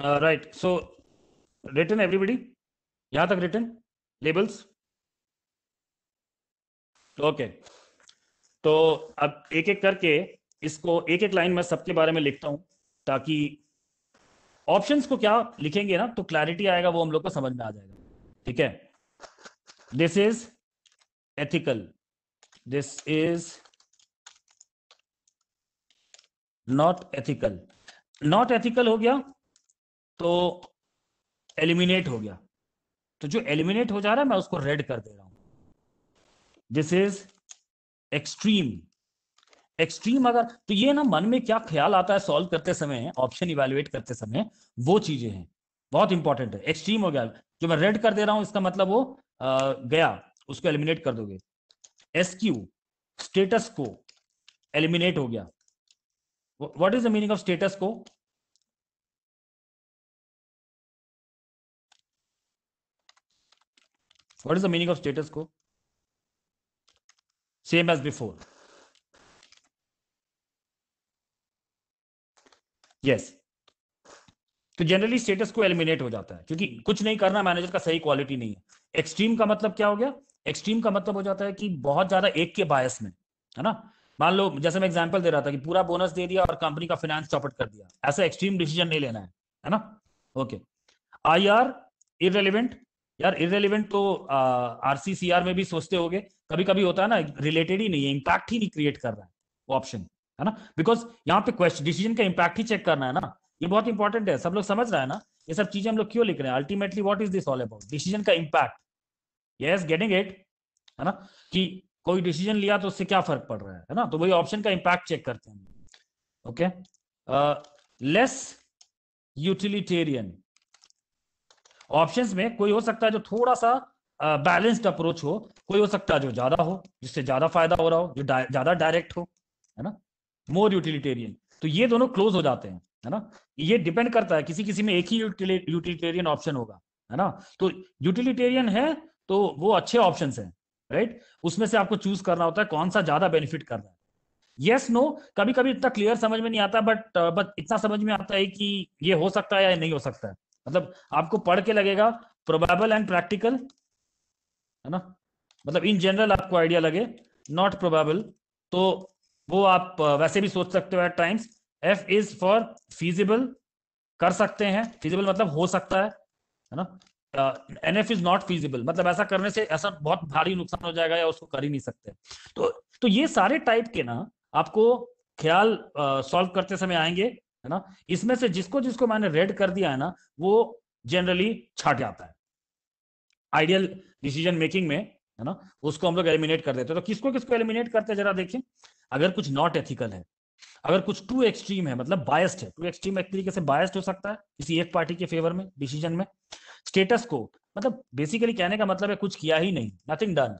Speaker 1: Right so return everybody
Speaker 2: यहां तक रिटर्न लेबल्स ओके तो अब एक एक करके इसको एक एक लाइन में सबके बारे में लिखता हूं ताकि ऑप्शंस को क्या लिखेंगे ना तो क्लैरिटी आएगा वो हम लोग को समझ में आ जाएगा ठीक है this is ethical this is not ethical not ethical हो गया तो एलिमिनेट हो गया तो जो एलिमिनेट हो जा रहा है मैं उसको रेड कर दे रहा हूं दिस इज एक्सट्रीम एक्सट्रीम अगर तो ये ना मन में क्या ख्याल आता है सॉल्व करते समय ऑप्शन इवेल्युएट करते समय वो चीजें हैं बहुत इंपॉर्टेंट है एक्सट्रीम हो गया जो मैं रेड कर दे रहा हूं इसका मतलब वो आ, गया उसको एलिमिनेट कर दोगे S Q
Speaker 1: status quo eliminate हो गया what is the meaning of status quo what is the meaning of status quo same as before yes
Speaker 2: तो जनरली स्टेटस को एलिमिनेट हो जाता है क्योंकि कुछ नहीं करना मैनेजर का सही क्वालिटी नहीं है एक्सट्रीम का मतलब क्या हो गया एक्सट्रीम का मतलब हो जाता है कि बहुत ज्यादा एक के बायस में है ना मान लो जैसे मैं एग्जाम्पल दे रहा था कि पूरा बोनस दे दिया और कंपनी का फाइनेंस चौपट कर दिया ऐसा एक्सट्रीम डिसीजन नहीं लेना है है ना ओके आई आर इरेलीवेंट यार इरेलीवेंट तो आरसीसीआर में भी सोचते होगे कभी कभी होता है ना रिलेटेड ही नहीं है इम्पैक्ट ही नहीं क्रिएट कर रहा है वो ऑप्शन है ना बिकॉज यहाँ पे क्वेश्चन डिसीजन का इम्पैक्ट ही चेक करना है ना ये बहुत इंपॉर्टेंट है सब लोग समझ रहे हैं ना ये सब चीजें हम लोग क्यों लिख रहे हैं ultimately what is this all about decision का इम्पैक्ट यस गेटिंग इट है ना कि कोई डिसीजन लिया तो उससे क्या फर्क पड़ रहा है है ना तो वही ऑप्शन का इम्पैक्ट चेक करते हैं ओके लेस यूटिलिटेरियन ऑप्शंस में कोई हो सकता है जो थोड़ा सा बैलेंस्ड अप्रोच हो कोई हो सकता है जो ज्यादा हो जिससे ज्यादा फायदा हो रहा हो जो ज्यादा डायरेक्ट हो है ना मोर यूटिलिटेरियन तो ये दोनों क्लोज हो जाते हैं है ना ये डिपेंड करता है किसी किसी में एक ही यूटिलिटेरियन ऑप्शन होगा है ना तो यूटिलिटेरियन है तो वो अच्छे ऑप्शन है राइट उसमें से आपको चूज करना होता है कौन सा ज्यादा बेनिफिट कर रहा है यस yes, नो no, कभी कभी इतना क्लियर समझ में नहीं आता बट बट इतना समझ में आता है कि ये हो सकता है या नहीं हो सकता है मतलब आपको पढ़ के लगेगा प्रोबेबल एंड प्रैक्टिकल है ना मतलब इन जनरल आपको आइडिया लगे नॉट प्रोबेबल तो वो आप वैसे भी सोच सकते हो at times F is for feasible कर सकते हैं फिजिबल मतलब हो सकता है है ना an F is not feasible मतलब ऐसा करने से ऐसा बहुत भारी नुकसान हो जाएगा या उसको कर ही नहीं सकते तो तो ये सारे टाइप के ना आपको ख्याल सॉल्व करते समय आएंगे है ना इसमें से जिसको जिसको मैंने रेड कर दिया है ना वो जनरली छाट जाता है आइडियल डिसीजन मेकिंग में है ना उसको हम लोग एलिमिनेट कर देते हैं तो किसको किसको एलिमिनेट करते हैं जरा देखिए अगर कुछ नॉट एथिकल है अगर कुछ टू एक्सट्रीम है मतलब बायस्ड है टू एक्सट्रीम एक तरीके से बायस्ड हो सकता है किसी एक पार्टी के फेवर में डिसीजन में स्टेटस को मतलब बेसिकली कहने का मतलब है कुछ किया ही नहीं नथिंग डन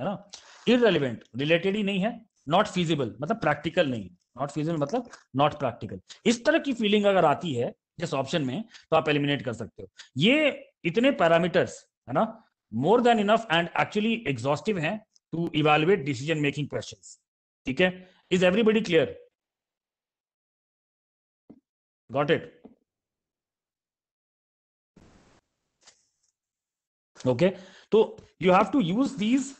Speaker 2: है ना इरेलीवेंट रिलेटेड ही नहीं है नॉट फिजिबल मतलब प्रैक्टिकल नहीं नॉट फीजन मतलब नॉट प्रैक्टिकल इस तरह की फीलिंग अगर आती है जिस ऑप्शन में तो आप एलिमिनेट कर सकते हो ये इतने पैरामीटर्स है ना more than enough and actually exhaustive है to evaluate decision making
Speaker 1: question ठीक है is everybody clear got it
Speaker 2: okay तो you have to use these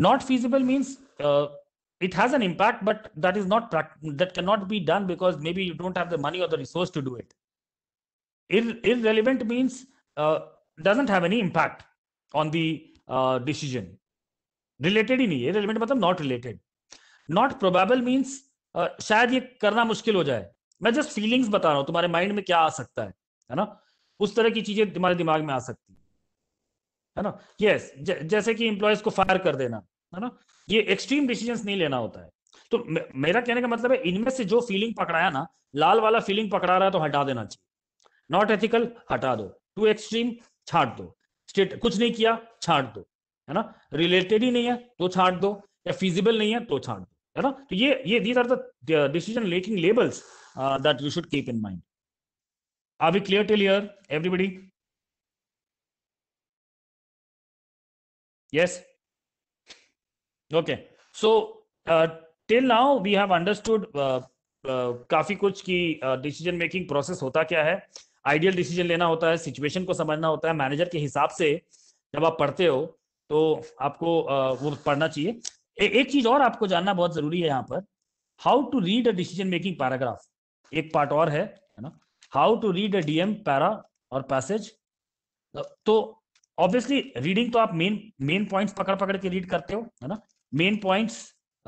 Speaker 2: not feasible means uh, it has an impact but that is not that cannot be done because maybe you don't have the money or the resource to do it Ir- irrelevant means uh, doesn't have any impact on the uh, decision related ही नहीं है irrelevant मतलब not related not probable means uh, शायद ये करना मुश्किल हो जाए मैं जस्ट फीलिंग्स बता रहा हूँ तुम्हारे माइंड में क्या आ सकता है है ना उस तरह की चीजें तुम्हारे दिमाग में आ सकती है ना यस yes, ज- जैसे कि एम्प्लॉयज को फायर कर देना है ना ये एक्सट्रीम डिसीजन नहीं लेना होता है तो मेरा कहने का मतलब है इनमें से जो फीलिंग पकड़ाया ना लाल वाला फीलिंग पकड़ा रहा है तो हटा देना चाहिए नॉट एथिकल हटा दो टू एक्सट्रीम छाट दो स्टेट कुछ नहीं किया छाट दो है ना रिलेटेड ही नहीं है तो छाट दो या फिजिबल नहीं है तो छाट दो है ना तो ये ये these are the decision making labels that you should keep in mind are we clear till here everybody yes okay so till now we have understood काफी कुछ की डिसीजन मेकिंग प्रोसेस होता क्या है आइडियल डिसीजन लेना होता है situation को समझना होता है मैनेजर के हिसाब से जब आप पढ़ते हो तो आपको uh, वो पढ़ना चाहिए ए- एक चीज और आपको जानना बहुत जरूरी है यहाँ पर how to read a decision making paragraph एक पार्ट और है है ना how to read a DM para और पैसेज तो ऑब्वियसली रीडिंग तो आप मेन मेन पॉइंट्स पकड़ पकड़ के रीड करते हो है ना मेन पॉइंट्स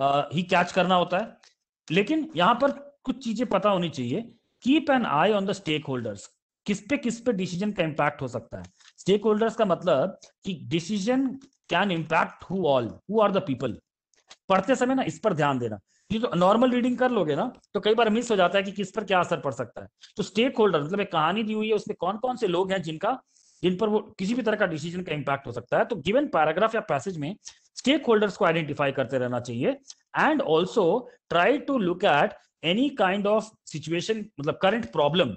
Speaker 2: uh, ही कैच करना होता है लेकिन यहाँ पर कुछ चीजें पता होनी चाहिए keep an eye on the stakeholders किस पे किस पे डिसीजन का इम्पैक्ट हो सकता है स्टेक होल्डर्स का मतलब कि decision can impact who all who are the people पढ़ते समय ना इस पर ध्यान देना ये तो नॉर्मल रीडिंग कर लोगे ना तो कई बार मिस हो जाता है कि किस पर क्या असर पड़ सकता है तो स्टेक होल्डर मतलब एक कहानी दी हुई है उसमें कौन कौन से लोग हैं जिनका जिन पर वो किसी भी तरह का डिसीजन का इम्पैक्ट हो सकता है तो गिवन पैराग्राफ या पैसेज में स्टेक होल्डर्स को आइडेंटिफाई करते रहना चाहिए and also try to look at any kind of situation मतलब करंट प्रॉब्लम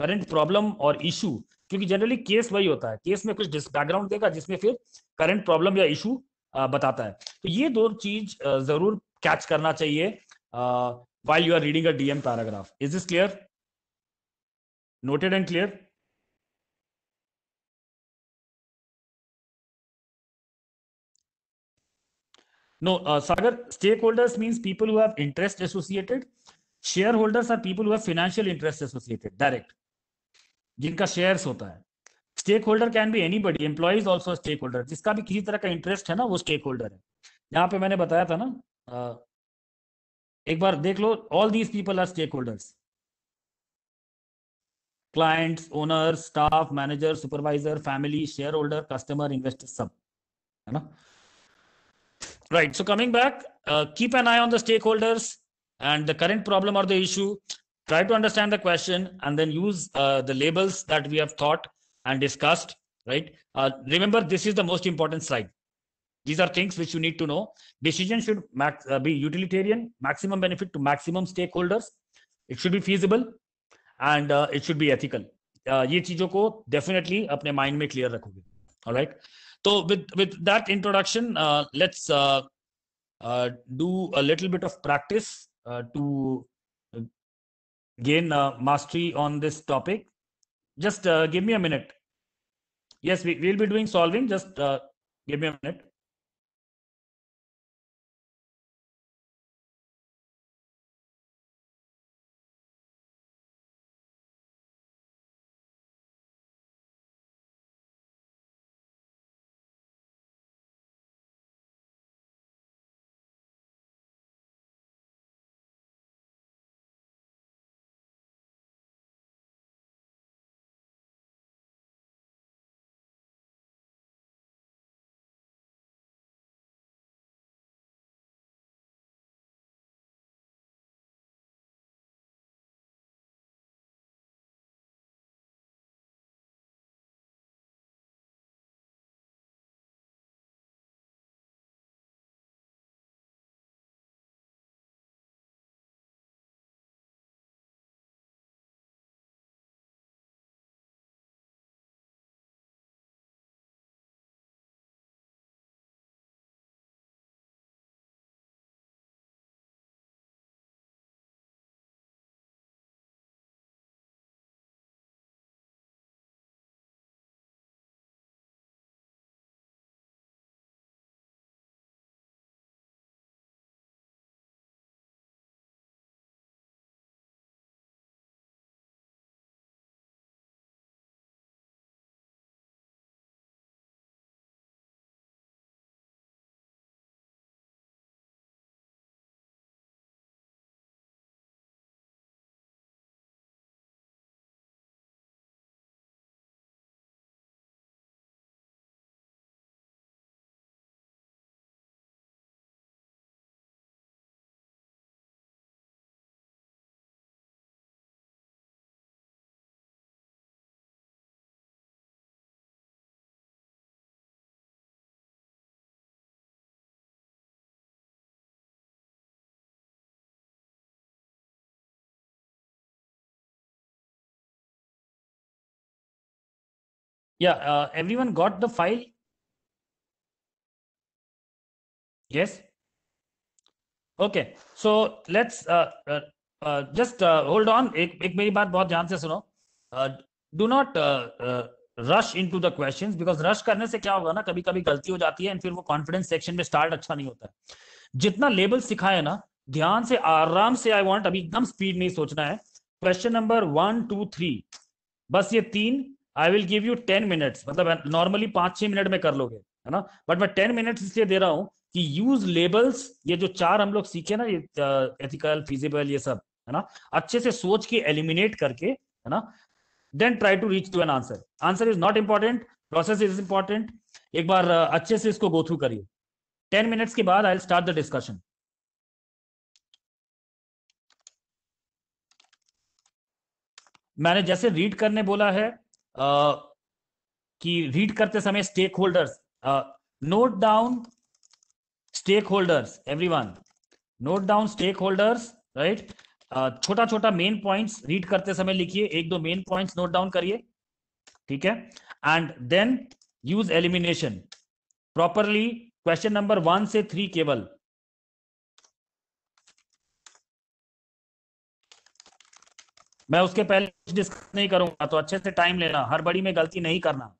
Speaker 2: करंट प्रॉब्लम और इशू क्योंकि जनरली केस वही होता है केस में कुछ बैकग्राउंड देगा जिसमें फिर करंट प्रॉब्लम या इशू बताता है तो ये दो चीज जरूर कैच करना चाहिए
Speaker 1: while you are reading a DM paragraph is this clear noted and clear No, uh, Sagar, stakeholders means people who have interest associated.
Speaker 2: Shareholders are people who have financial interest associated, direct. जिनका shares होता है stakeholder can be anybody employees also stakeholder जिसका भी किसी तरह का interest है ना वो स्टेक होल्डर है यहाँ पे मैंने बताया था ना uh, एक बार देख लो all these people are stakeholders clients owner staff manager supervisor family shareholder customer investor सब है ना Right. So coming back, uh, keep an eye on the stakeholders and the current problem or the issue. Try to understand the question and then use uh, the labels that we have thought and discussed. Right. Uh, remember, this is the most important slide. These are things which you need to know. Decision should max, uh, be utilitarian, maximum benefit to maximum stakeholders. It should be feasible and uh, it should be ethical. Uh, ये चीजों को definitely अपने mind में clear रखोगे All right. So with, with that introduction, uh, let's uh, uh, do a little bit of practice uh, to uh, gain uh, mastery on this topic. Just give
Speaker 1: me a minute. Yes, we will be doing solving. Just give me a minute. Yeah, uh, everyone got the file?
Speaker 2: Yes? Okay, so let's uh, uh, uh just uh, hold on. एक, एक मेरी बात बहुत ध्यान से सुनो do not rush into the question because rush करने से क्या होगा ना कभी कभी गलती हो जाती है एंड फिर वो कॉन्फिडेंस सेक्शन में स्टार्ट अच्छा नहीं होता है जितना लेबल सिखाए ना ध्यान से आराम से आई वॉन्ट अभी एकदम स्पीड नहीं सोचना है question number one two three बस ये तीन I will give you ten minutes मतलब नॉर्मली पांच छह मिनट में कर लोगे है ना बट मैं टेन मिनट्स इसलिए दे रहा हूँ कि यूज लेबल्स ये जो चार हम लोग सीखे ना ये एथिकल फिजिबल ये सब है ना अच्छे से सोच के एलिमिनेट करके है ना then try to reach to an answer answer is not important process is important एक बार अच्छे से इसको गो थ्रू करिए टेन मिनट्स के बाद आई स्टार्ट द डिस्कशन मैंने जैसे रीड करने बोला है कि रीड करते समय stakeholders note down stakeholders one note down stakeholders right छोटा छोटा मेन पॉइंट्स रीड करते समय लिखिए एक दो मेन पॉइंट्स नोट डाउन करिए ठीक है and then use elimination properly question number one से थ्री केवल मैं उसके पहले कुछ डिस्कस नहीं करूंगा तो अच्छे से टाइम लेना हर
Speaker 1: बड़ी में गलती नहीं करना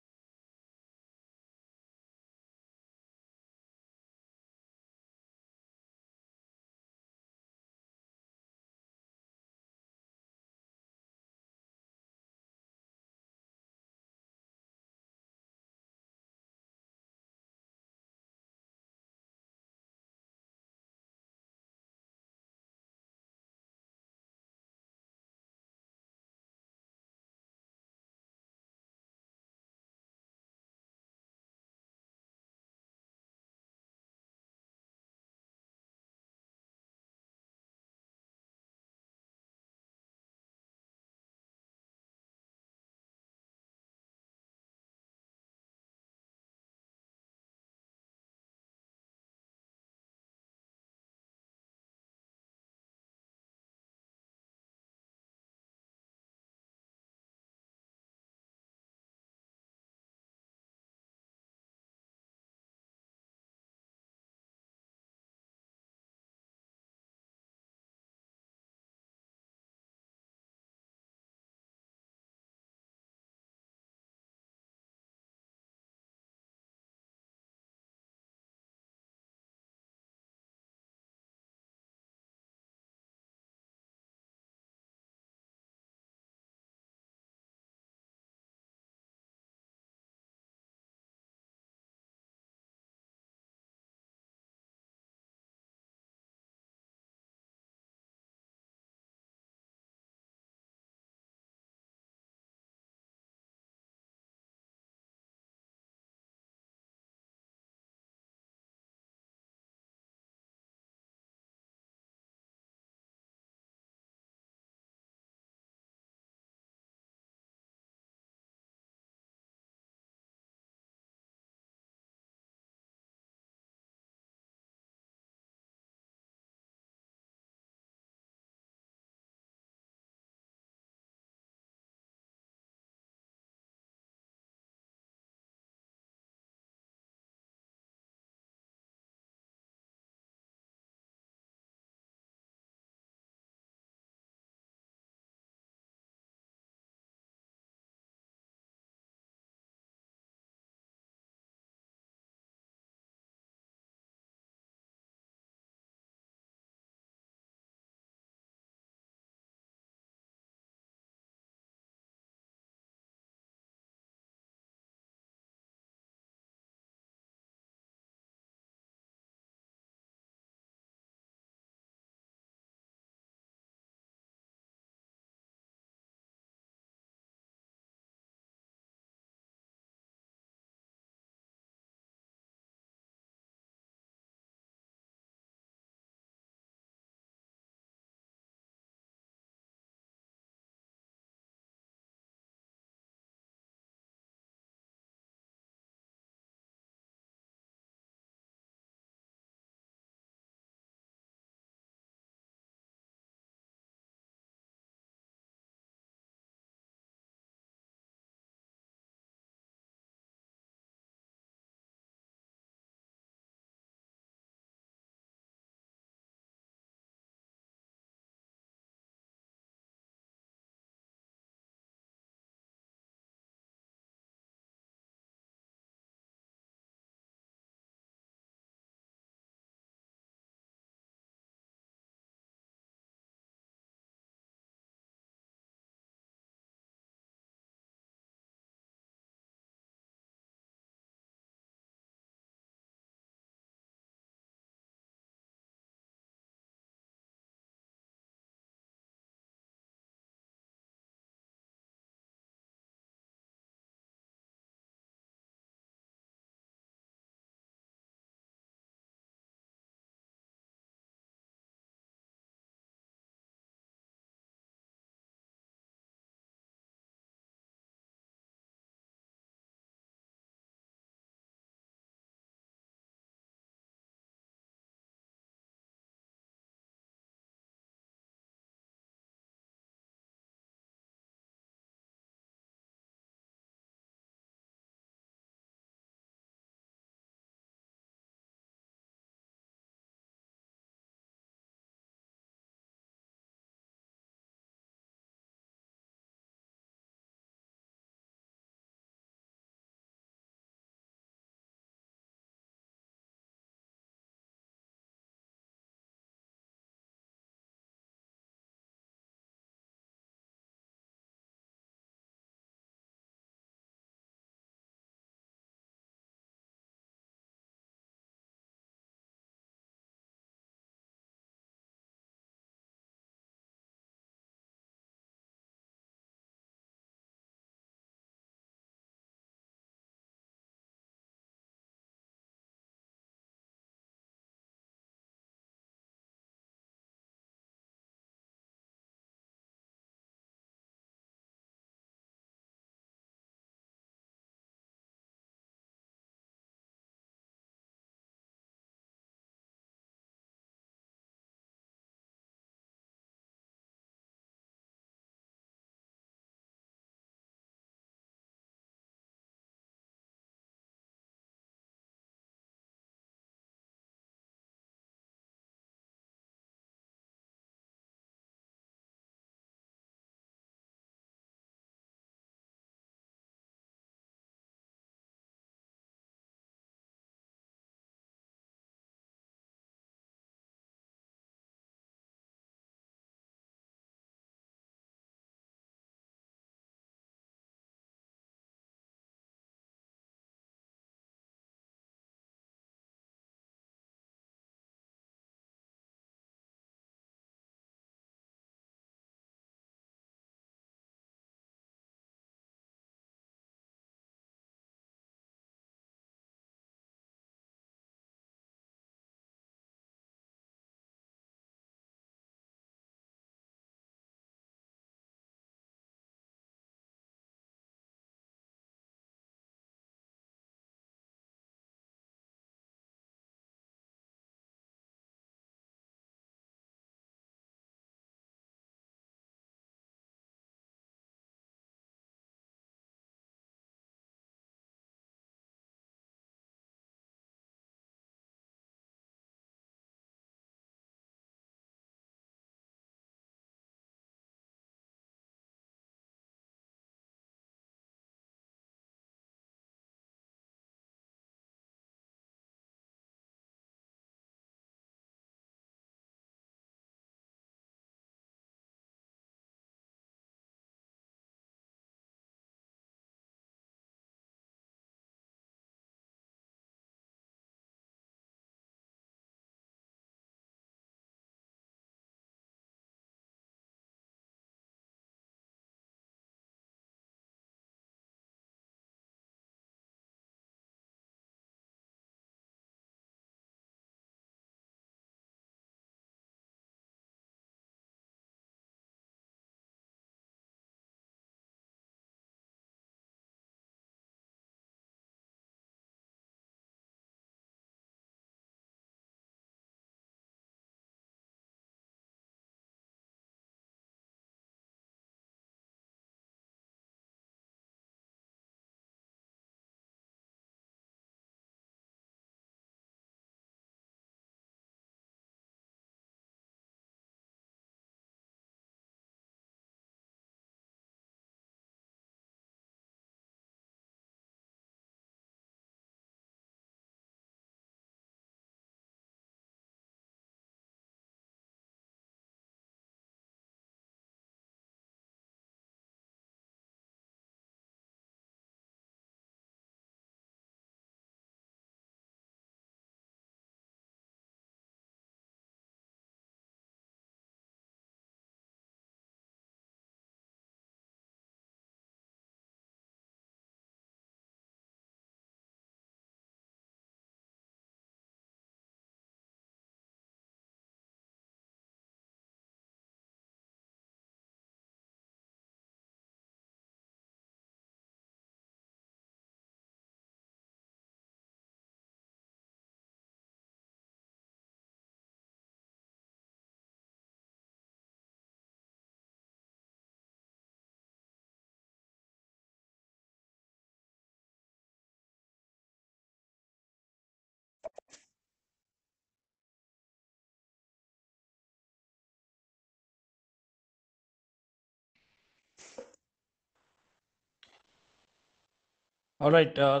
Speaker 1: All right. Uh,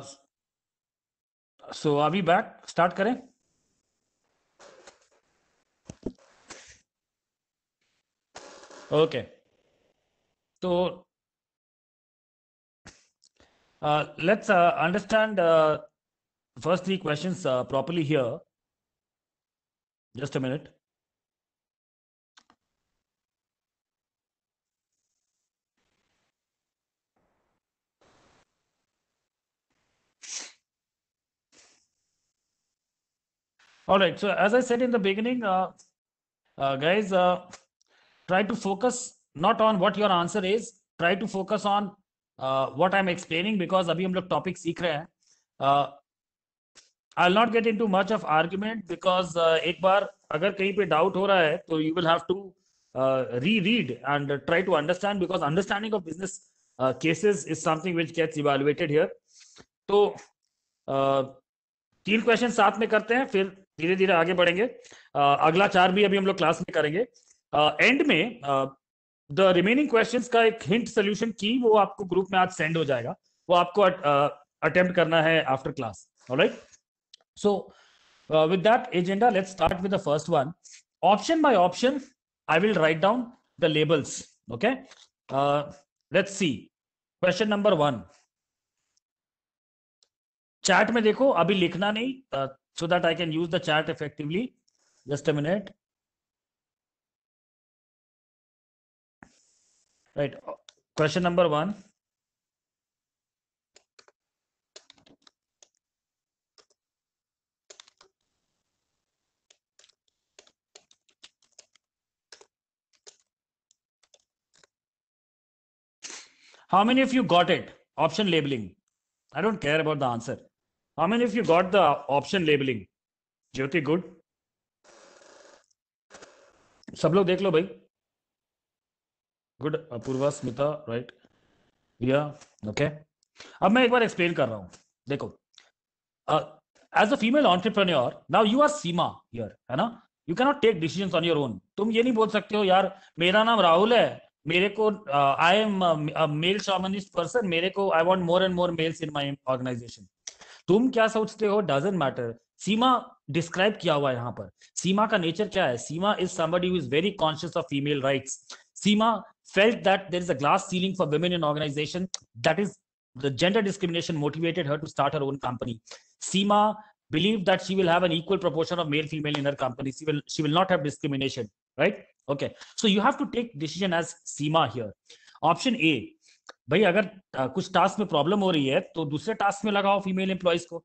Speaker 2: so are we back? Start Okay. So, तो uh, let's uh, understand uh, first three questions uh, properly here. Just a minute. All right. So as I said in the beginning, uh, uh, guys, uh, try to focus not on what your answer is. Try to focus on uh, what I'm explaining because अभी हम लोग topic सीख रहे हैं. I'll not get into much of argument because एक बार अगर कहीं पे doubt हो रहा है तो you will have to uh, reread and try to understand because understanding of business uh, cases is something which gets evaluated here. तो three questions साथ में करते हैं फिर धीरे धीरे आगे बढ़ेंगे आ, अगला चार भी अभी हम लोग क्लास में करेंगे आ, एंड में द रिमेनिंग क्वेश्चन का एक हिंट सोल्यूशन की वो आपको ग्रुप में आज सेंड हो जाएगा वो आपको अटेम्प्ट करना है after class right so with that agenda let start with first one option by option I will write down the labels okay let's see question number one chat में देखो अभी लिखना नहीं so that I can use the chart effectively. Just a minute. Right. Question number one. How many of you got it? Option labeling. I don't care about the answer. How many of you got the option labeling? Jyoti good सब लोग देख लो भाई good Apurva Smita right Riya okay अब मैं एक बार explain कर रहा हूं देखो as a female entrepreneur now you are Seema here है ना you cannot take decision on your own तुम ये नहीं बोल सकते हो यार मेरा नाम राहुल है मेरे को I am male chauvinist person मेरे को I want more and more males in my organization तुम क्या सोचते हो डजेंट मैटर सीमा डिस्क्राइब किया हुआ है यहाँ पर सीमा का नेचर क्या है Seema is somebody who is very conscious of female felt that there is a glass ceiling for women in organization that is the gender discrimination motivated her to start her own company seema believed that she will have an equal proportion of male female in her company she will she will not have discrimination right okay so you have to take decision as seema here option a भाई अगर कुछ task में problem हो रही है तो दूसरे task में लगाओ फीमेल एम्प्लॉयज को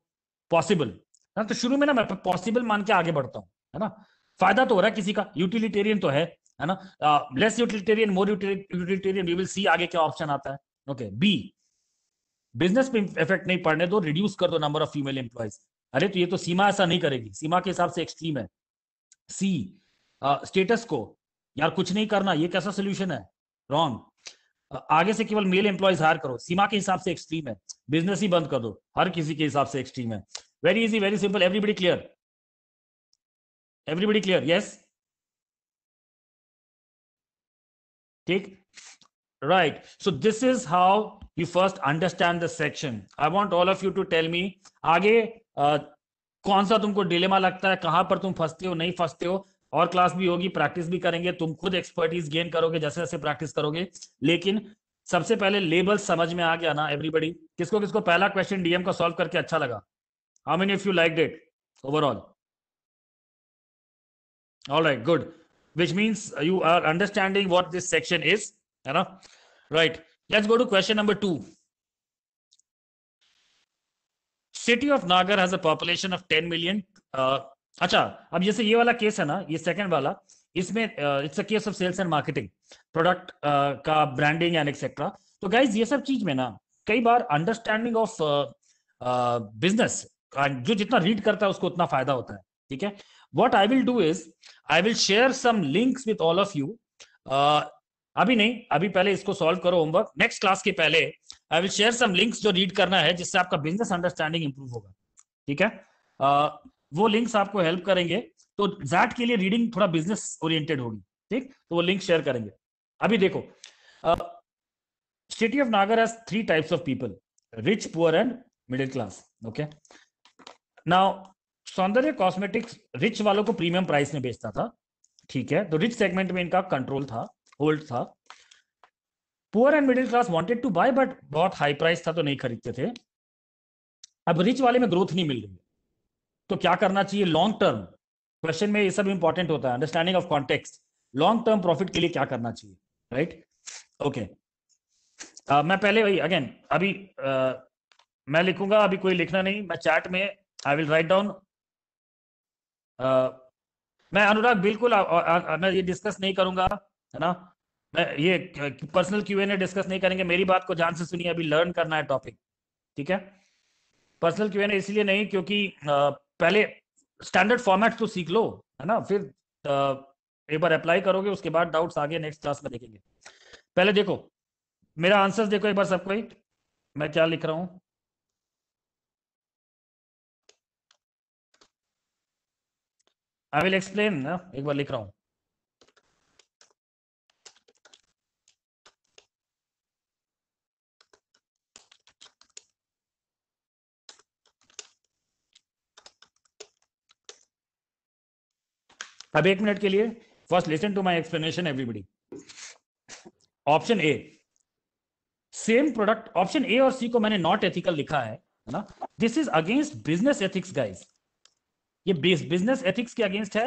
Speaker 2: पॉसिबल ना हाँ, तो शुरू में ना मैं पॉसिबल मान के आगे बढ़ता हूँ है ना फायदा तो हो रहा है किसी का यूटिलिटेरियन तो है है ना less utilitarian more utilitarian we will see आगे क्या ऑप्शन आता है ओके बी बिजनेस पे इफेक्ट नहीं पड़ने दो रिड्यूस कर दो नंबर ऑफ फीमेल एम्प्लॉयज अरे तो ये तो सीमा ऐसा नहीं करेगी सीमा के हिसाब से एक्सट्रीम है सी स्टेटस को यार कुछ नहीं करना ये कैसा सोल्यूशन है रॉन्ग आगे से केवल मेल एम्प्लॉयज हायर करो सीमा के हिसाब से एक्सट्रीम है बिजनेस ही बंद कर दो हर किसी के हिसाब
Speaker 1: से एक्सट्रीम है very easy very simple everybody clear everybody clear yes ठीक
Speaker 2: right so this is how you first understand the section I want all of you to tell me आगे uh, कौन सा तुमको डिलेमा लगता है कहां पर तुम फंसते हो नहीं फंसते हो और क्लास भी होगी प्रैक्टिस भी करेंगे तुम खुद एक्सपर्टीज गेन करोगे जैसे जैसे प्रैक्टिस करोगे लेकिन सबसे पहले लेबल समझ में आ गया ना एवरीबडी किसको किसको पहला क्वेश्चन डीएम का सॉल्व करके अच्छा लगा how many if you like that overall all right good which means you are understanding what this section is है ना right let's go to question number two city of Nagar has a population of ten million अच्छा अब जैसे ये वाला case है ना ये सेकंड वाला इसमें it's a case of sales and marketing product का ब्रांडिंग एंड एक्सेट्रा तो गाइज ये सब चीज में ना कई बार अंडरस्टैंडिंग ऑफ बिजनेस जो जितना रीड करता है उसको उतना फायदा होता है ठीक है what I will do is I will share some links with all of you अभी नहीं अभी पहले इसको सॉल्व करो होमवर्क नेक्स्ट क्लास के पहले I will share some links जो रीड करना है जिससे आपका बिजनेस अंडरस्टैंडिंग इंप्रूव होगा ठीक है uh, वो लिंक्स आपको हेल्प करेंगे तो जैट के लिए रीडिंग थोड़ा बिजनेस ओरिएंटेड होगी ठीक तो वो लिंक शेयर करेंगे अभी देखो city of Nagar has three types of people rich poor and middle class okay now Saundarya cosmetics rich वालों को प्रीमियम प्राइस में बेचता था ठीक है तो रिच सेगमेंट में इनका कंट्रोल था होल्ड था poor and middle class wanted to buy but बहुत हाई प्राइस था तो नहीं खरीदते थे अब रिच वाले में ग्रोथ नहीं मिल रही है तो क्या करना चाहिए लॉन्ग टर्म क्वेश्चन में ये सब इंपॉर्टेंट होता है understanding of context long term profit के लिए क्या करना चाहिए right right? Okay okay. uh, मैं पहले वही अगेन अभी uh, मैं लिखूंगा अभी कोई लिखना नहीं मैं चैट में आई विल राइट डाउन मैं अनुराग बिल्कुल आ, आ, आ, मैं ये डिस्कस नहीं करूंगा है ना मैं ये personal Q N A discuss नहीं करेंगे मेरी बात को ध्यान से सुनिए अभी लर्न करना है टॉपिक ठीक है पर्सनल क्यू एन ए इसलिए नहीं क्योंकि uh, पहले स्टैंडर्ड फॉर्मेट तो सीख लो है ना फिर एक बार अप्लाई करोगे उसके बाद डाउट्स आगे नेक्स्ट क्लास में देखेंगे पहले देखो मेरा आंसर्स देखो एक बार सबको ही मैं क्या लिख रहा हूं आई विल एक्सप्लेन ना एक बार लिख रहा हूं अब एक मिनट के लिए first listen to my explanation everybody option A same product option A और सी को मैंने नॉट एथिकल लिखा है ना this is against business ethics guys ये बिजनेस एथिक्स के अगेंस्ट है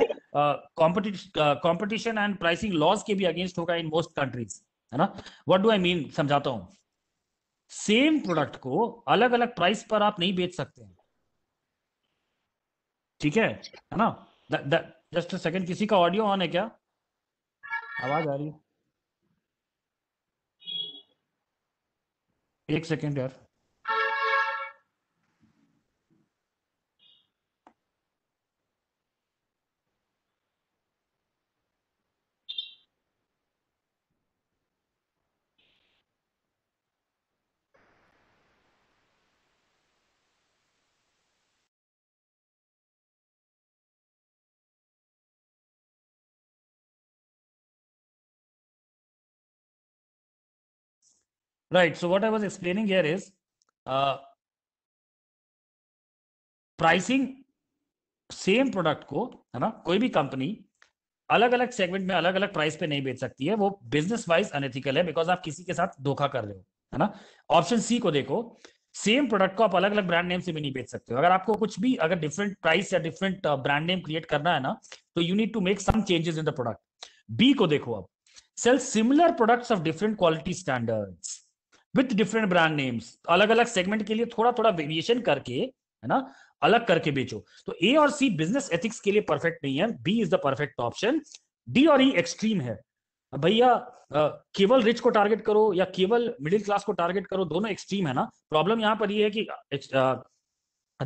Speaker 2: कॉम्पिटिशन एंड प्राइसिंग लॉज के भी अगेंस्ट होगा इन मोस्ट कंट्रीज है ना व्हाट डू आई मीन समझाता हूं सेम प्रोडक्ट को अलग अलग प्राइस पर आप नहीं बेच सकते हैं ठीक है है ना जस्ट सेकंड किसी का ऑडियो ऑन है क्या आवाज आ रही है एक सेकेंड यार
Speaker 1: Right. So what I was explaining here is uh,
Speaker 2: pricing same product को है ना कोई भी कंपनी अलग अलग सेगमेंट में अलग अलग प्राइस पे नहीं बेच सकती है वो बिजनेस वाइज अनएथिकल है बिकॉज आप किसी के साथ धोखा कर रहे हो है ना ऑप्शन सी को देखो सेम प्रोडक्ट को आप अलग अलग ब्रांड नेम से भी नहीं बेच सकते हो अगर आपको कुछ भी अगर डिफरेंट प्राइस या डिफरेंट ब्रांड नेम क्रिएट करना है ना तो you need to make some changes in the product B को देखो आप sell similar products of different quality standards with different brand names अलग अलग सेगमेंट के लिए थोड़ा थोड़ा वेरिएशन करके है ना अलग करके बेचो तो ए और सी बिजनेस एथिक्स के लिए परफेक्ट नहीं है B is the perfect option D और ई e एक्सट्रीम है भैया केवल रिच को टारगेट करो या केवल मिडिल क्लास को टारगेट करो दोनों एक्सट्रीम है ना प्रॉब्लम यहाँ पर ये यह है कि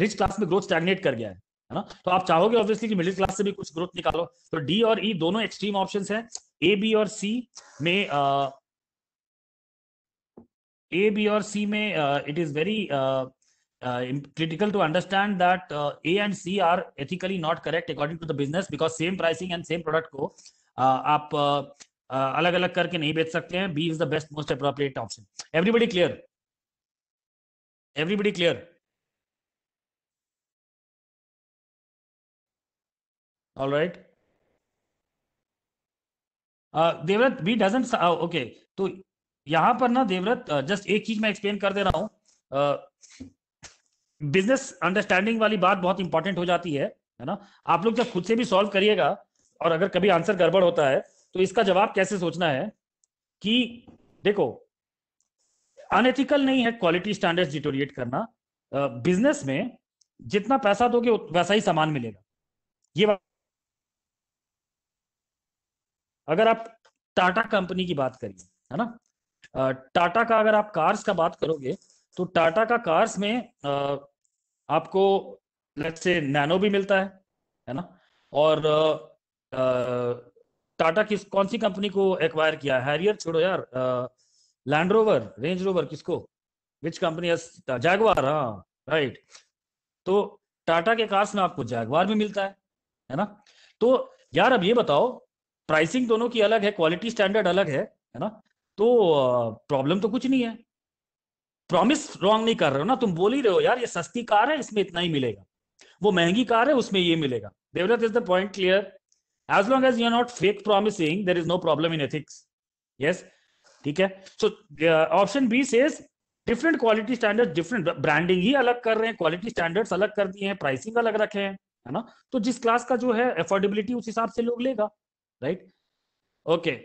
Speaker 2: रिच क्लास में ग्रोथ स्टैग्नेट कर गया है है ना तो आप चाहोगे ऑब्वियसली कि मिडिल क्लास से भी कुछ ग्रोथ निकालो तो डी और ई e दोनों एक्सट्रीम ऑप्शन हैं ए बी और सी में ए बी और सी में it is very critical to understand that A and C are ethically not correct according to the business because same pricing and same product को uh, आप uh, uh अलग अलग करके नहीं बेच सकते हैं B is the best most appropriate
Speaker 1: option everybody clear everybody clear all right Devrat B doesn't okay तो यहां
Speaker 2: पर ना देवव्रत जस्ट एक चीज मैं एक्सप्लेन कर दे रहा हूं बिजनेस अंडरस्टैंडिंग वाली बात बहुत इंपॉर्टेंट हो जाती है है ना आप लोग जब खुद से भी सॉल्व करिएगा और अगर कभी आंसर गड़बड़ होता है तो इसका जवाब कैसे सोचना है कि देखो अनएथिकल नहीं है क्वालिटी स्टैंडर्ड डिटोरिएट करना बिजनेस में जितना पैसा दोगे वैसा ही सामान मिलेगा ये बात अगर आप टाटा कंपनी की बात करिए है ना टाटा का अगर आप कार्स का बात करोगे तो टाटा का कार्स में आपको से नैनो भी मिलता है है ना और टाटा किस कौन सी कंपनी को एक्वायर किया हैरियर छोड़ो यार लैंड रोवर रेंज रोवर किसको विच कंपनी जैगवार हाँ राइट तो टाटा के कार्स में आपको जैगवार भी मिलता है है ना तो यार अब ये बताओ प्राइसिंग दोनों की अलग है क्वालिटी स्टैंडर्ड अलग है है ना तो प्रॉब्लम तो कुछ नहीं है प्रॉमिस रॉन्ग नहीं कर रहे हो ना तुम बोल ही रहे हो यार ये सस्ती कार है इसमें इतना ही मिलेगा वो महंगी कार है उसमें ये मिलेगा Devlat is the point clear as long as you are not fake promising there is no problem in ethics yes ठीक है so option B says different quality standard different branding ही अलग कर रहे हैं क्वालिटी स्टैंडर्ड्स अलग कर दिए हैं प्राइसिंग अलग रखे हैं है ना तो जिस क्लास का जो है अफोर्डेबिलिटी उस हिसाब से लोग लेगा राइट ओके okay.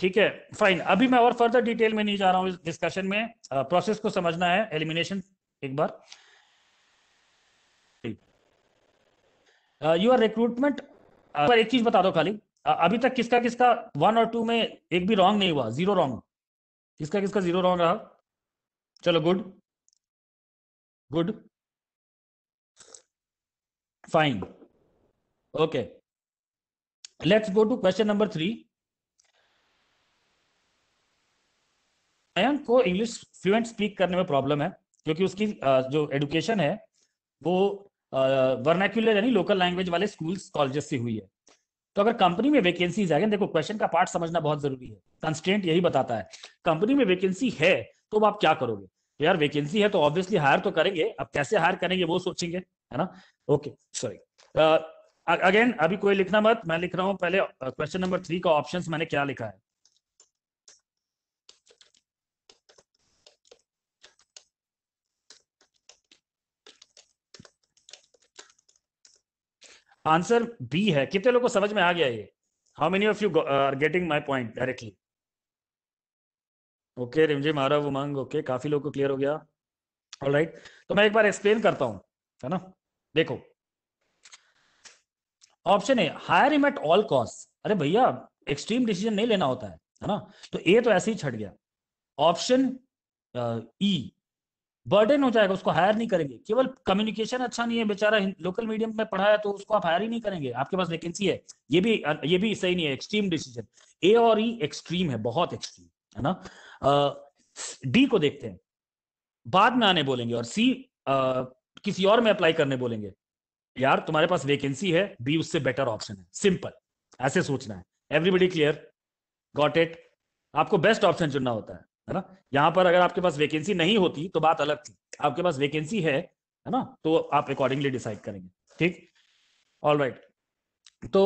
Speaker 2: ठीक है फाइन अभी मैं और फर्दर डिटेल में नहीं जा रहा हूं डिस्कशन में प्रोसेस को समझना है एलिमिनेशन एक बार यू आर रिक्रूटमेंट पर एक चीज बता दो खाली uh, अभी तक किसका किसका वन और टू में एक भी रॉन्ग
Speaker 1: नहीं हुआ जीरो रॉन्ग किसका किसका जीरो रॉन्ग रहा चलो good good fine
Speaker 2: okay let's go to question number three Ayank को इंग्लिश फ्लुएंट स्पीक करने में प्रॉब्लम है क्योंकि उसकी जो एडुकेशन है वो वर्नैक्यूलर यानी लोकल लैंग्वेज वाले स्कूल्स कॉलेजेस से हुई है तो अगर कंपनी में वैकेंसीज है देखो क्वेश्चन का पार्ट समझना बहुत जरूरी है कंस्टेंट यही बताता है कंपनी में वैकेंसी है तो आप क्या करोगे तो यार वैकेंसी है तो ऑब्वियसली हायर तो करेंगे अब कैसे हायर करेंगे वो सोचेंगे है ना ओके सॉरी अगेन अभी कोई लिखना मत मैं लिख रहा हूँ पहले क्वेश्चन नंबर थ्री का ऑप्शन मैंने क्या लिखा है आंसर बी है कितने लोगों को समझ में आ गया ये how many of you are getting my point directly okay Rimjhim Aarav Umang okay काफी लोग को क्लियर हो गया ऑल राइट right. तो मैं एक बार एक्सप्लेन करता हूं है ना देखो option A hire him at all cost अरे भैया एक्सट्रीम डिसीजन नहीं लेना होता है है ना तो ए तो ऐसे ही छट गया option E uh, e, burden हो जाएगा उसको हायर नहीं करेंगे केवल कम्युनिकेशन अच्छा नहीं है बेचारा लोकल मीडियम में पढ़ा है तो उसको आप हायर ही नहीं करेंगे आपके पास वैकेंसी है ये भी ये भी सही नहीं है एक्सट्रीम डिसीजन ए और ई e एक्सट्रीम है बहुत एक्सट्रीम है ना डी को देखते हैं बाद में आने बोलेंगे और सी किसी और में अप्लाई करने बोलेंगे यार तुम्हारे पास वैकेंसी है बी उससे बेटर ऑप्शन है सिंपल ऐसे सोचना है एवरीबडी क्लियर गॉट इट आपको बेस्ट ऑप्शन चुनना होता है है ना यहाँ पर अगर आपके पास वैकेंसी नहीं होती तो बात अलग थी आपके पास वैकेंसी है है ना तो आप अकॉर्डिंगली डिसाइड करेंगे ठीक ऑल राइट तो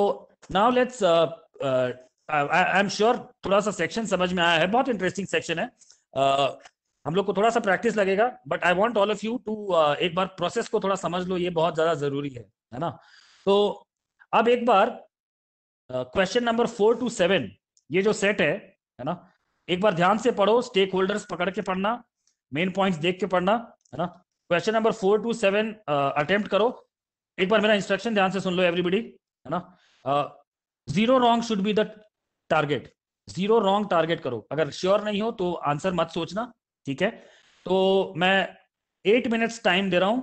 Speaker 2: now let's I am sure थोड़ा सा सेक्शन समझ में आया है बहुत इंटरेस्टिंग सेक्शन है uh, हम लोग को थोड़ा सा प्रैक्टिस लगेगा but I want all of you to एक बार प्रोसेस को थोड़ा समझ लो ये बहुत ज्यादा जरूरी है है ना तो अब एक बार question number four to seven ये जो सेट है है ना एक बार ध्यान से पढ़ो स्टेक होल्डर्स पकड़ के पढ़ना मेन पॉइंट्स देख के पढ़ना है ना question number four to seven attempt करो एक बार मेरा इंस्ट्रक्शन ध्यान से सुन लो एवरीबडी है ना zero wrong should be the target zero wrong target करो अगर श्योर नहीं हो तो आंसर मत सोचना ठीक है तो मैं एट मिनट्स टाइम दे रहा हूं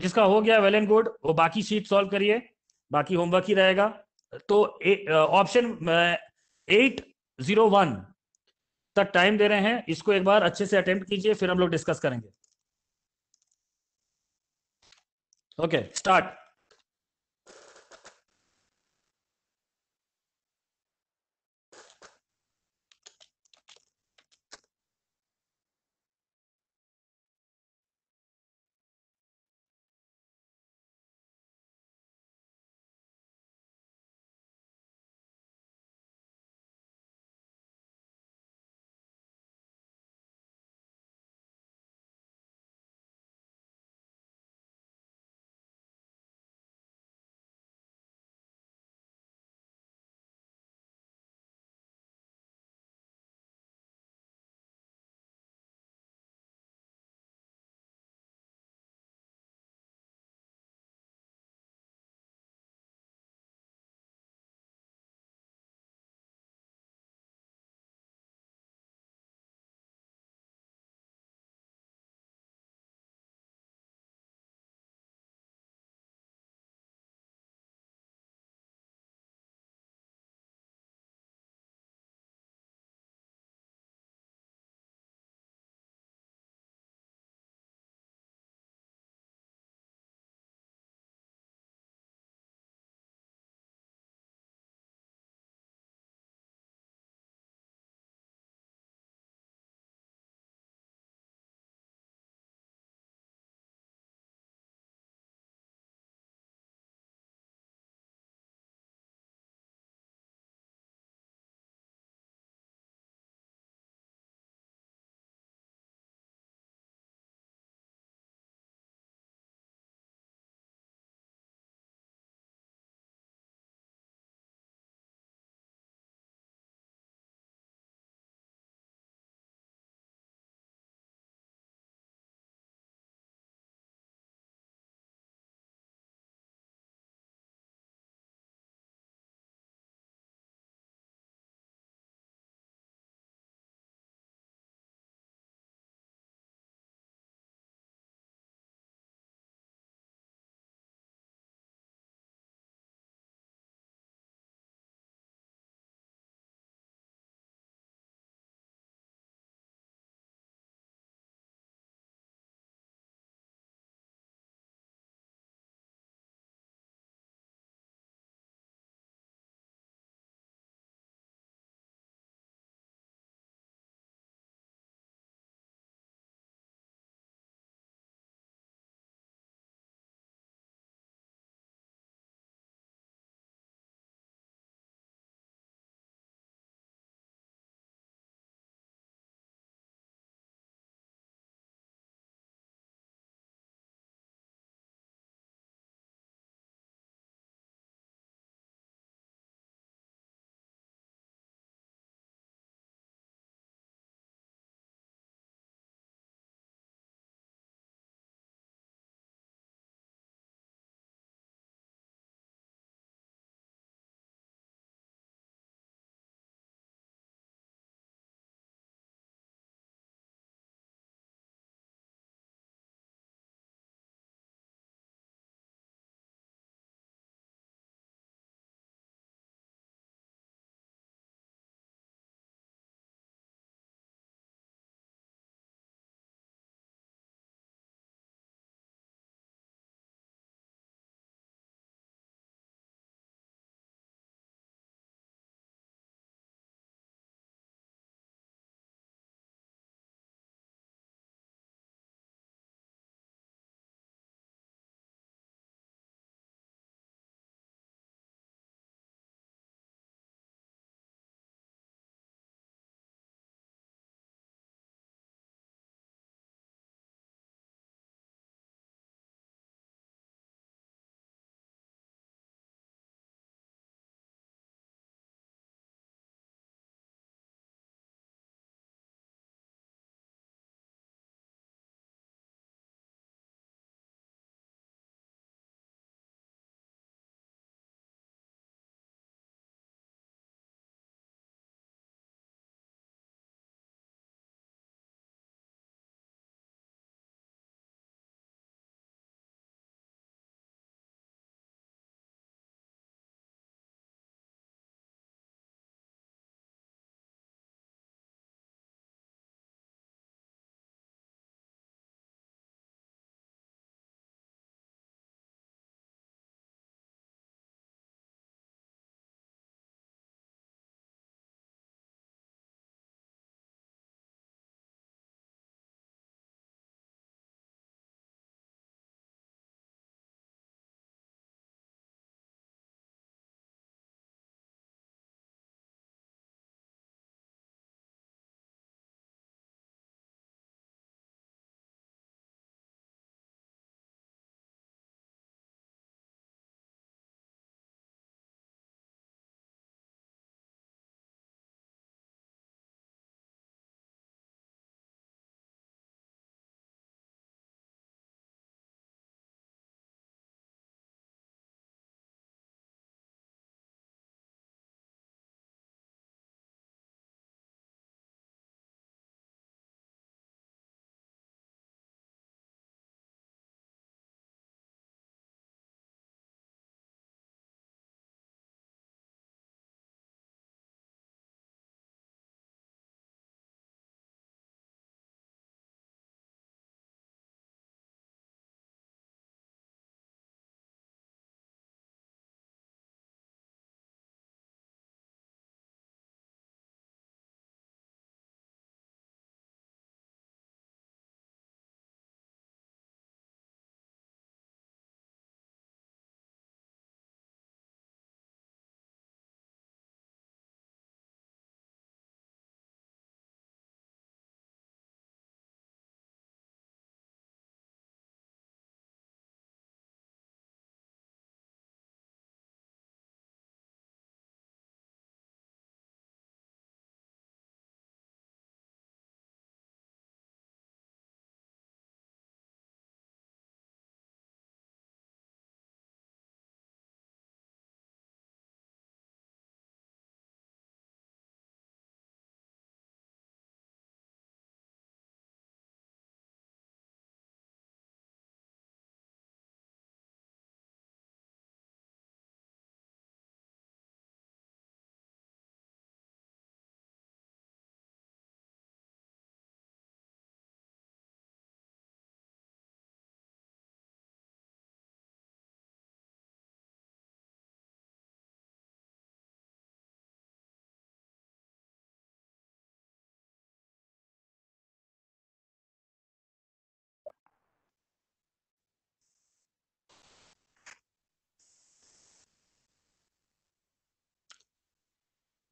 Speaker 2: जिसका हो गया वेल एंड गुड वो बाकी शीट सॉल्व करिए बाकी होमवर्क ही रहेगा तो ऑप्शन एट जीरो वन तक टाइम दे रहे हैं इसको एक बार अच्छे से अटेम्प्ट कीजिए फिर हम लोग डिस्कस करेंगे okay okay, start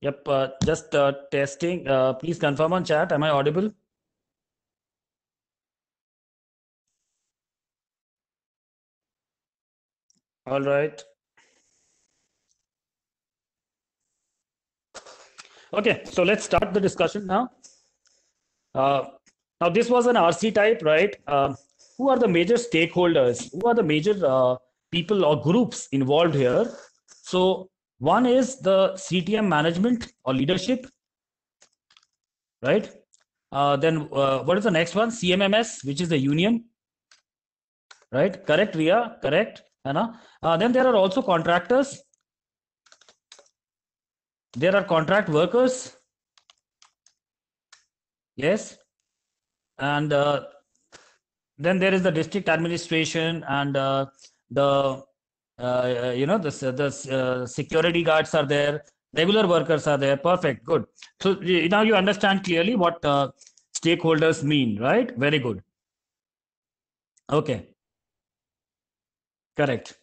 Speaker 2: Yep, uh, just uh, testing. Uh, please confirm on chat. Am I audible? All right. Okay, so let's start the discussion now. Uh, now, this was an RC type, right? Uh, who are the major stakeholders? Who are the major uh, people or groups involved here? So, one is the CTM management or leadership, right? Uh, then uh, what is the next one? CMMS, which is the union, right? Correct, Ria, correct, Anna. Uh, then there are also contractors. There are contract workers. Yes. And uh, then there is the district administration and uh, the uh, you know the, uh, the uh, security guards are there regular workers are there perfect good so now you understand clearly what uh, stakeholders mean right very good okay correct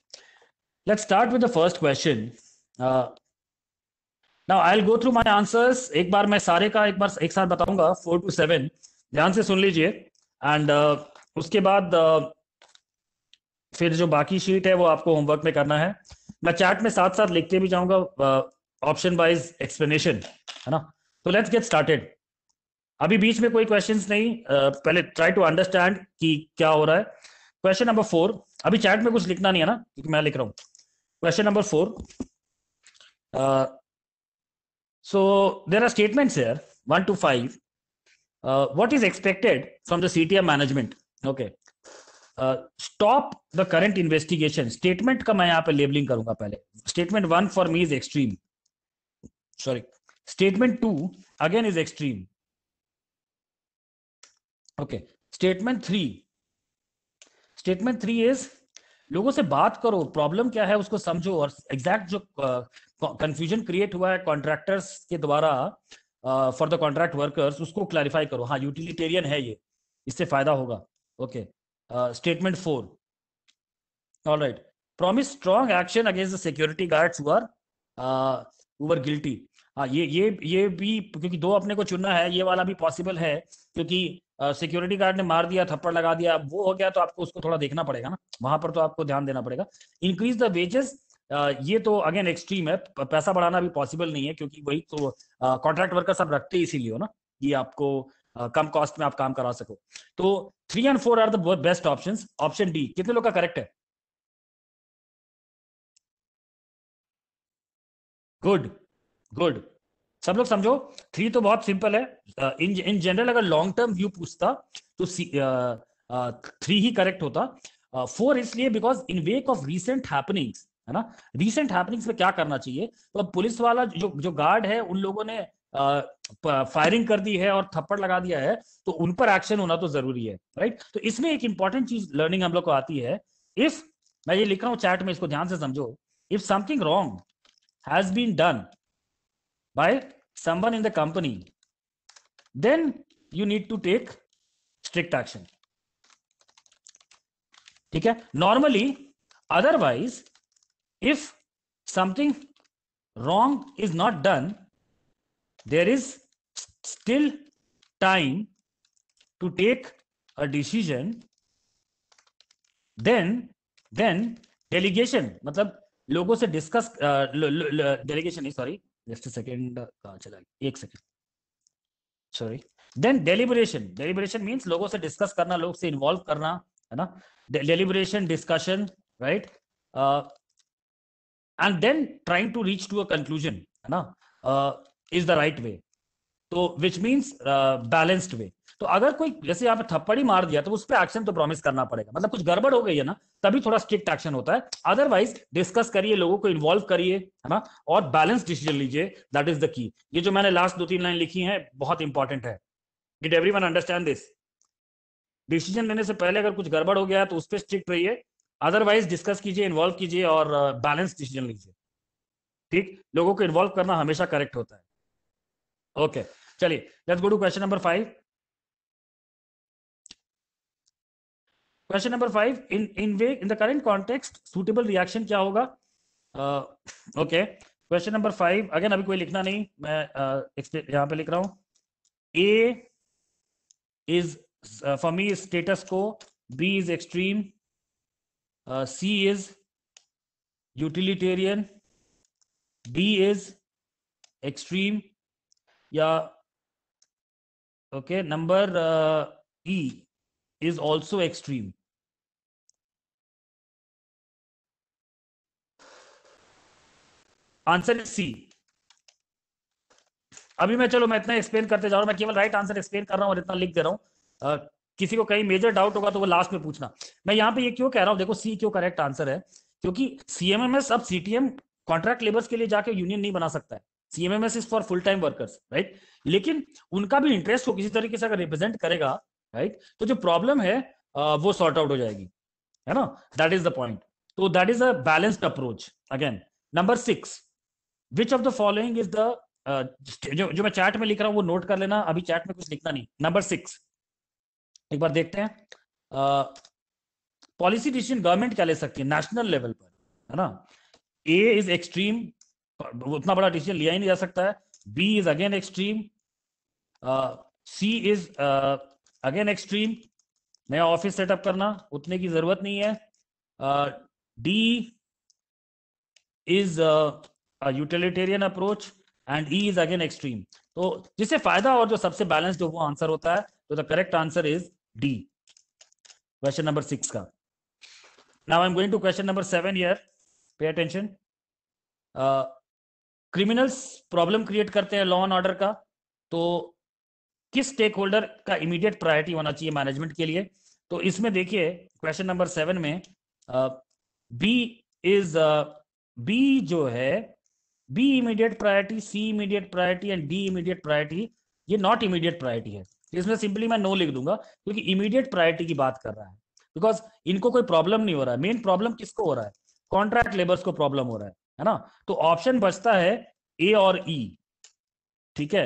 Speaker 2: let's start with the first question uh, now i'll go through my answers ek baar main sare ka ek baar ek sath bataunga 4 to 7 ध्यान से सुन लीजिए and उसके बाद फिर जो बाकी sheet है वो आपको होमवर्क में करना है मैं चैट में साथ साथ लिखते भी जाऊंगा ऑप्शन वाइज एक्सप्लेनेशन है ना तो लेट्स गेट स्टार्टेड अभी बीच में कोई क्वेश्चंस नहीं uh, पहले ट्राई टू अंडरस्टैंड कि क्या हो रहा है क्वेश्चन नंबर फोर अभी चैट में कुछ लिखना नहीं है ना क्योंकि मैं लिख रहा हूं question number four so there are statement here, one to five. Uh, what is expected from the CTM management? Stop the current investigation statement का मैं यहां पे लेबलिंग करूंगा पहले statement one for me is extreme sorry statement two again is extreme okay statement three statement three is लोगों से बात करो प्रॉब्लम क्या है उसको समझो और एग्जैक्ट जो कंफ्यूजन uh, क्रिएट हुआ है कॉन्ट्रैक्टर्स के द्वारा फॉर द कॉन्ट्रैक्ट वर्कर्स उसको क्लैरिफाई करो हाँ यूटिलिटेरियन है ये इससे फायदा होगा okay okay. uh, statement 4 all right promise strong action against the security guards who are uh, who were guilty हाँ ये ये ये भी क्योंकि दो अपने को चुनना है ये वाला भी पॉसिबल है क्योंकि सिक्योरिटी uh, गार्ड ने मार दिया थप्पड़ लगा दिया वो हो गया तो आपको उसको थोड़ा देखना पड़ेगा ना वहां पर तो आपको ध्यान देना पड़ेगा इंक्रीज द वेजेस ये तो अगेन एक्सट्रीम है पैसा बढ़ाना भी पॉसिबल नहीं है क्योंकि वही तो कॉन्ट्रैक्ट uh, वर्कर सब रखते इसीलिए हो ना ये आपको कम कॉस्ट में आप काम करा सको तो three
Speaker 1: and four are the best option option D कितने लोग का करेक्ट है गुड गुड सब लोग समझो
Speaker 2: थ्री तो बहुत सिंपल है इन इन जनरल अगर लॉन्ग टर्म व्यू पूछता तो थ्री ही करेक्ट होता फोर इसलिए because in wake of recent happenings है ना रिसेंट हैपनिंग्स में क्या करना चाहिए तो पुलिस वाला जो जो गार्ड है उन लोगों ने फायरिंग कर दी है और थप्पड़ लगा दिया है तो उन पर एक्शन होना तो जरूरी है राइट तो इसमें एक इंपॉर्टेंट चीज लर्निंग हम लोग को आती है इफ मैं ये लिख रहा हूं चैट में इसको ध्यान से समझो if something wrong has been done by someone in the company then you need to take strict action ठीक है normally otherwise if something wrong is not done there is still time to take a decision then then delegation मतलब लोगों से discuss delegation नहीं sorry just second कहा चला एक second sorry then deliberation deliberation means लोगों से डिस्कस करना लोग से इन्वॉल्व करना है ना deliberation discussion right and then trying to reach to a conclusion है ना इज द राइट वे तो विच मीन्स बैलेंस्ड वे तो अगर कोई जैसे यहाँ पे थप्पड़ी मार दिया तो उस पर एक्शन तो प्रॉमिस करना पड़ेगा मतलब कुछ गड़बड़ हो गई है ना तभी थोड़ा स्ट्रिक्ट एक्शन होता है अदरवाइज डिस्कस करिए लोगों को इन्वॉल्व करिए है ना और बैलेंस डिसीजन लीजिए दैट इज द की ये जो मैंने लास्ट दो तीन लाइन लिखी है बहुत इंपॉर्टेंट है it every one understand this decision लेने से पहले अगर कुछ गड़बड़ हो गया तो उस पर स्ट्रिक्ट रहिए अदरवाइज डिस्कस कीजिए इन्वॉल्व कीजिए और बैलेंस uh, डिसीजन लीजिए ठीक लोगों को इन्वॉल्व करना हमेशा करेक्ट होता है ओके चलिए let's go to question number five question number five in in way in the current context suitable reaction क्या होगा okay question number five again अभी कोई लिखना नहीं मैं uh, यहां पे लिख रहा हूं A is for me status quo B is extreme C is utilitarian D is extreme
Speaker 1: या okay number E is also extreme
Speaker 2: answer is C अभी मैं चलो मैं इतना एक्सप्लेन करते जा रहा हूं मैं केवल राइट आंसर एक्सप्लेन कर रहा हूं और इतना लिख दे रहा हूं uh, किसी को कहीं मेजर डाउट होगा तो वो लास्ट में पूछना मैं यहां पे ये क्यों कह रहा हूं देखो सी क्यों करेक्ट आंसर है क्योंकि सीएमएमएस अब सीटीएम कॉन्ट्रैक्ट लेबर्स के लिए जाके यूनियन नहीं बना सकता है CMMS is for full time workers right लेकिन उनका भी इंटरेस्ट को किसी तरीके से अगर रिप्रेजेंट करेगा राइट right? तो जो प्रॉब्लम है वो सॉर्ट आउट हो जाएगी है ना दैट इज द पॉइंट तो that is a balanced approach again number six which of the following is the जो जो मैं चैट में लिख रहा हूँ वो नोट कर लेना अभी चैट में कुछ लिखना नहीं नंबर सिक्स एक बार देखते हैं पॉलिसी डिसीजन गवर्नमेंट क्या ले सकती है नेशनल लेवल पर है ना ए इज एक्सट्रीम उतना बड़ा डिसीजन लिया ही नहीं जा सकता है B is again extreme C is again extreme नया ऑफिस सेटअप करना उतने की जरूरत नहीं है D is utilitarian approach and E is again extreme तो जिससे फायदा और जो सबसे बैलेंस्ड वो आंसर होता है तो the correct answer is D question number six का now I am going to question number seven year pay attention criminals problem create करते हैं लॉ एंड ऑर्डर का तो किस स्टेक होल्डर का इमीडिएट प्रायोरिटी होना चाहिए मैनेजमेंट के लिए तो इसमें देखिए क्वेश्चन नंबर सेवन में बी इज बी जो है B immediate priority C immediate priority and D immediate priority ये नॉट इमीडिएट प्रायोरिटी है इसमें सिंपली मैं नो लिख दूंगा क्योंकि इमीडिएट प्रायोरिटी की बात कर रहा है बिकॉज इनको कोई प्रॉब्लम नहीं हो रहा है मेन प्रॉब्लम किसको हो रहा है कॉन्ट्रैक्ट लेबर्स को प्रॉब्लम हो रहा है है ना तो ऑप्शन बचता है ए और ई e, ठीक है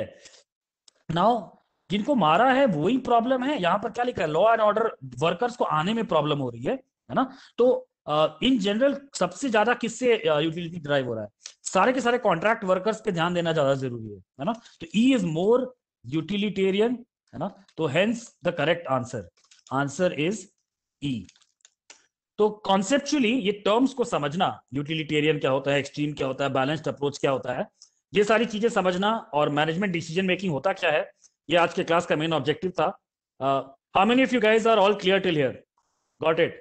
Speaker 2: नाउ जिनको मारा है वही प्रॉब्लम है यहां पर क्या लिखा है लॉ एंड ऑर्डर वर्कर्स को आने में प्रॉब्लम हो रही है है ना तो इन uh, जनरल सबसे ज्यादा किससे यूटिलिटी ड्राइव हो रहा है सारे के सारे कॉन्ट्रैक्ट वर्कर्स पे ध्यान देना ज्यादा जरूरी है है ना तो ई इज मोर यूटिलिटेरियन है ना तो hence the correct answer answer is E तो कॉन्सेप्चुअली ये टर्म्स को समझना यूटिलिटेरियन क्या होता है एक्सट्रीम क्या होता है बैलेंस्ड अप्रोच क्या होता है ये सारी चीजें समझना और मैनेजमेंट डिसीजन मेकिंग होता क्या है ये आज के क्लास का मेन ऑब्जेक्टिव था how many of you guys are all clear till here got it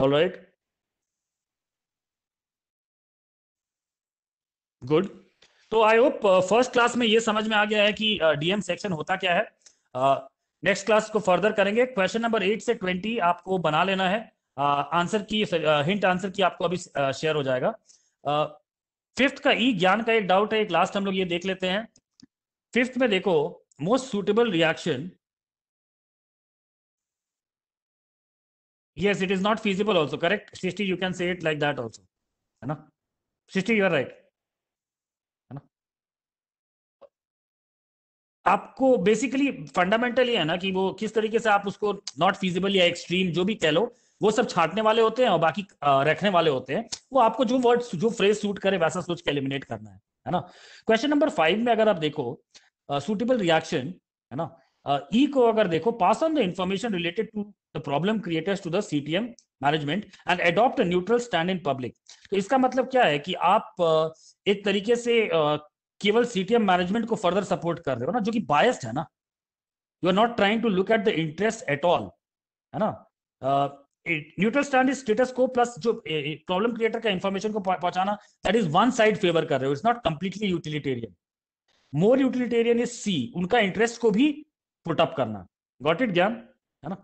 Speaker 2: all right good तो आई होप फर्स्ट क्लास में ये समझ में आ गया है कि डीएम uh, सेक्शन होता क्या है uh, नेक्स्ट क्लास को फर्दर करेंगे क्वेश्चन नंबर एट से ट्वेंटी आपको बना लेना है आंसर की हिंट आंसर की आपको अभी शेयर हो जाएगा फिफ्थ का ई ज्ञान का एक डाउट है एक लास्ट हम लोग ये देख लेते हैं फिफ्थ में देखो most suitable reaction yes it is not feasible also correct सिस्टी you can say it like that also है ना सिस्टी यू आर राइट आपको बेसिकली फंडामेंटली है ना कि वो किस तरीके से आप उसको नॉट फिजिबल या एक्सट्रीम जो भी कह लो वो सब छाटने वाले होते हैं और बाकी रखने वाले होते हैं वो आपको जो वर्ड जो फ्रेज सूट करे वैसा सोच के एलिमिनेट करना है है ना क्वेश्चन नंबर फाइव में अगर आप देखो सूटेबल रिएक्शन है ना ई e को अगर देखो pass on the information related to the problem creators to the CTM management and adopt neutral stand in public तो इसका मतलब क्या है कि आप एक तरीके से केवल सीटीएम मैनेजमेंट को फर्दर सपोर्ट कर रहे हो ना जो कि बायस्ड है ना you are not trying to look at the interest at all है ना neutral stand is status quo plus जो प्रॉब्लम क्रिएटर का इंफॉर्मेशन को पहुंचाना that is one side favour कर रहे हो it's not completely utilitarian more utilitarian is C उनका इंटरेस्ट को भी पुटअप करना गॉट इट ज्ञान है ना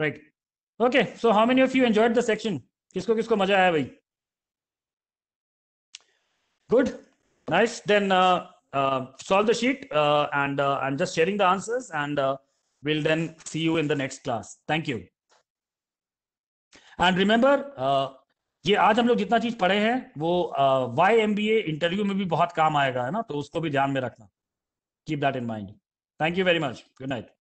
Speaker 2: right okay so how many of you enjoyed the section किसको किसको मजा आया भाई good Nice. Then uh, uh, solve the sheet uh, and uh, I'm just sharing the answers and uh, we'll then see you in the next class. Thank you. and remember uh, ye aaj hum log jitna cheez padhe hain wo uh, ymba interview mein bhi bahut kaam aayega hai na to usko bhi dhyan mein rakhna keep that in mind
Speaker 1: thank you very much good night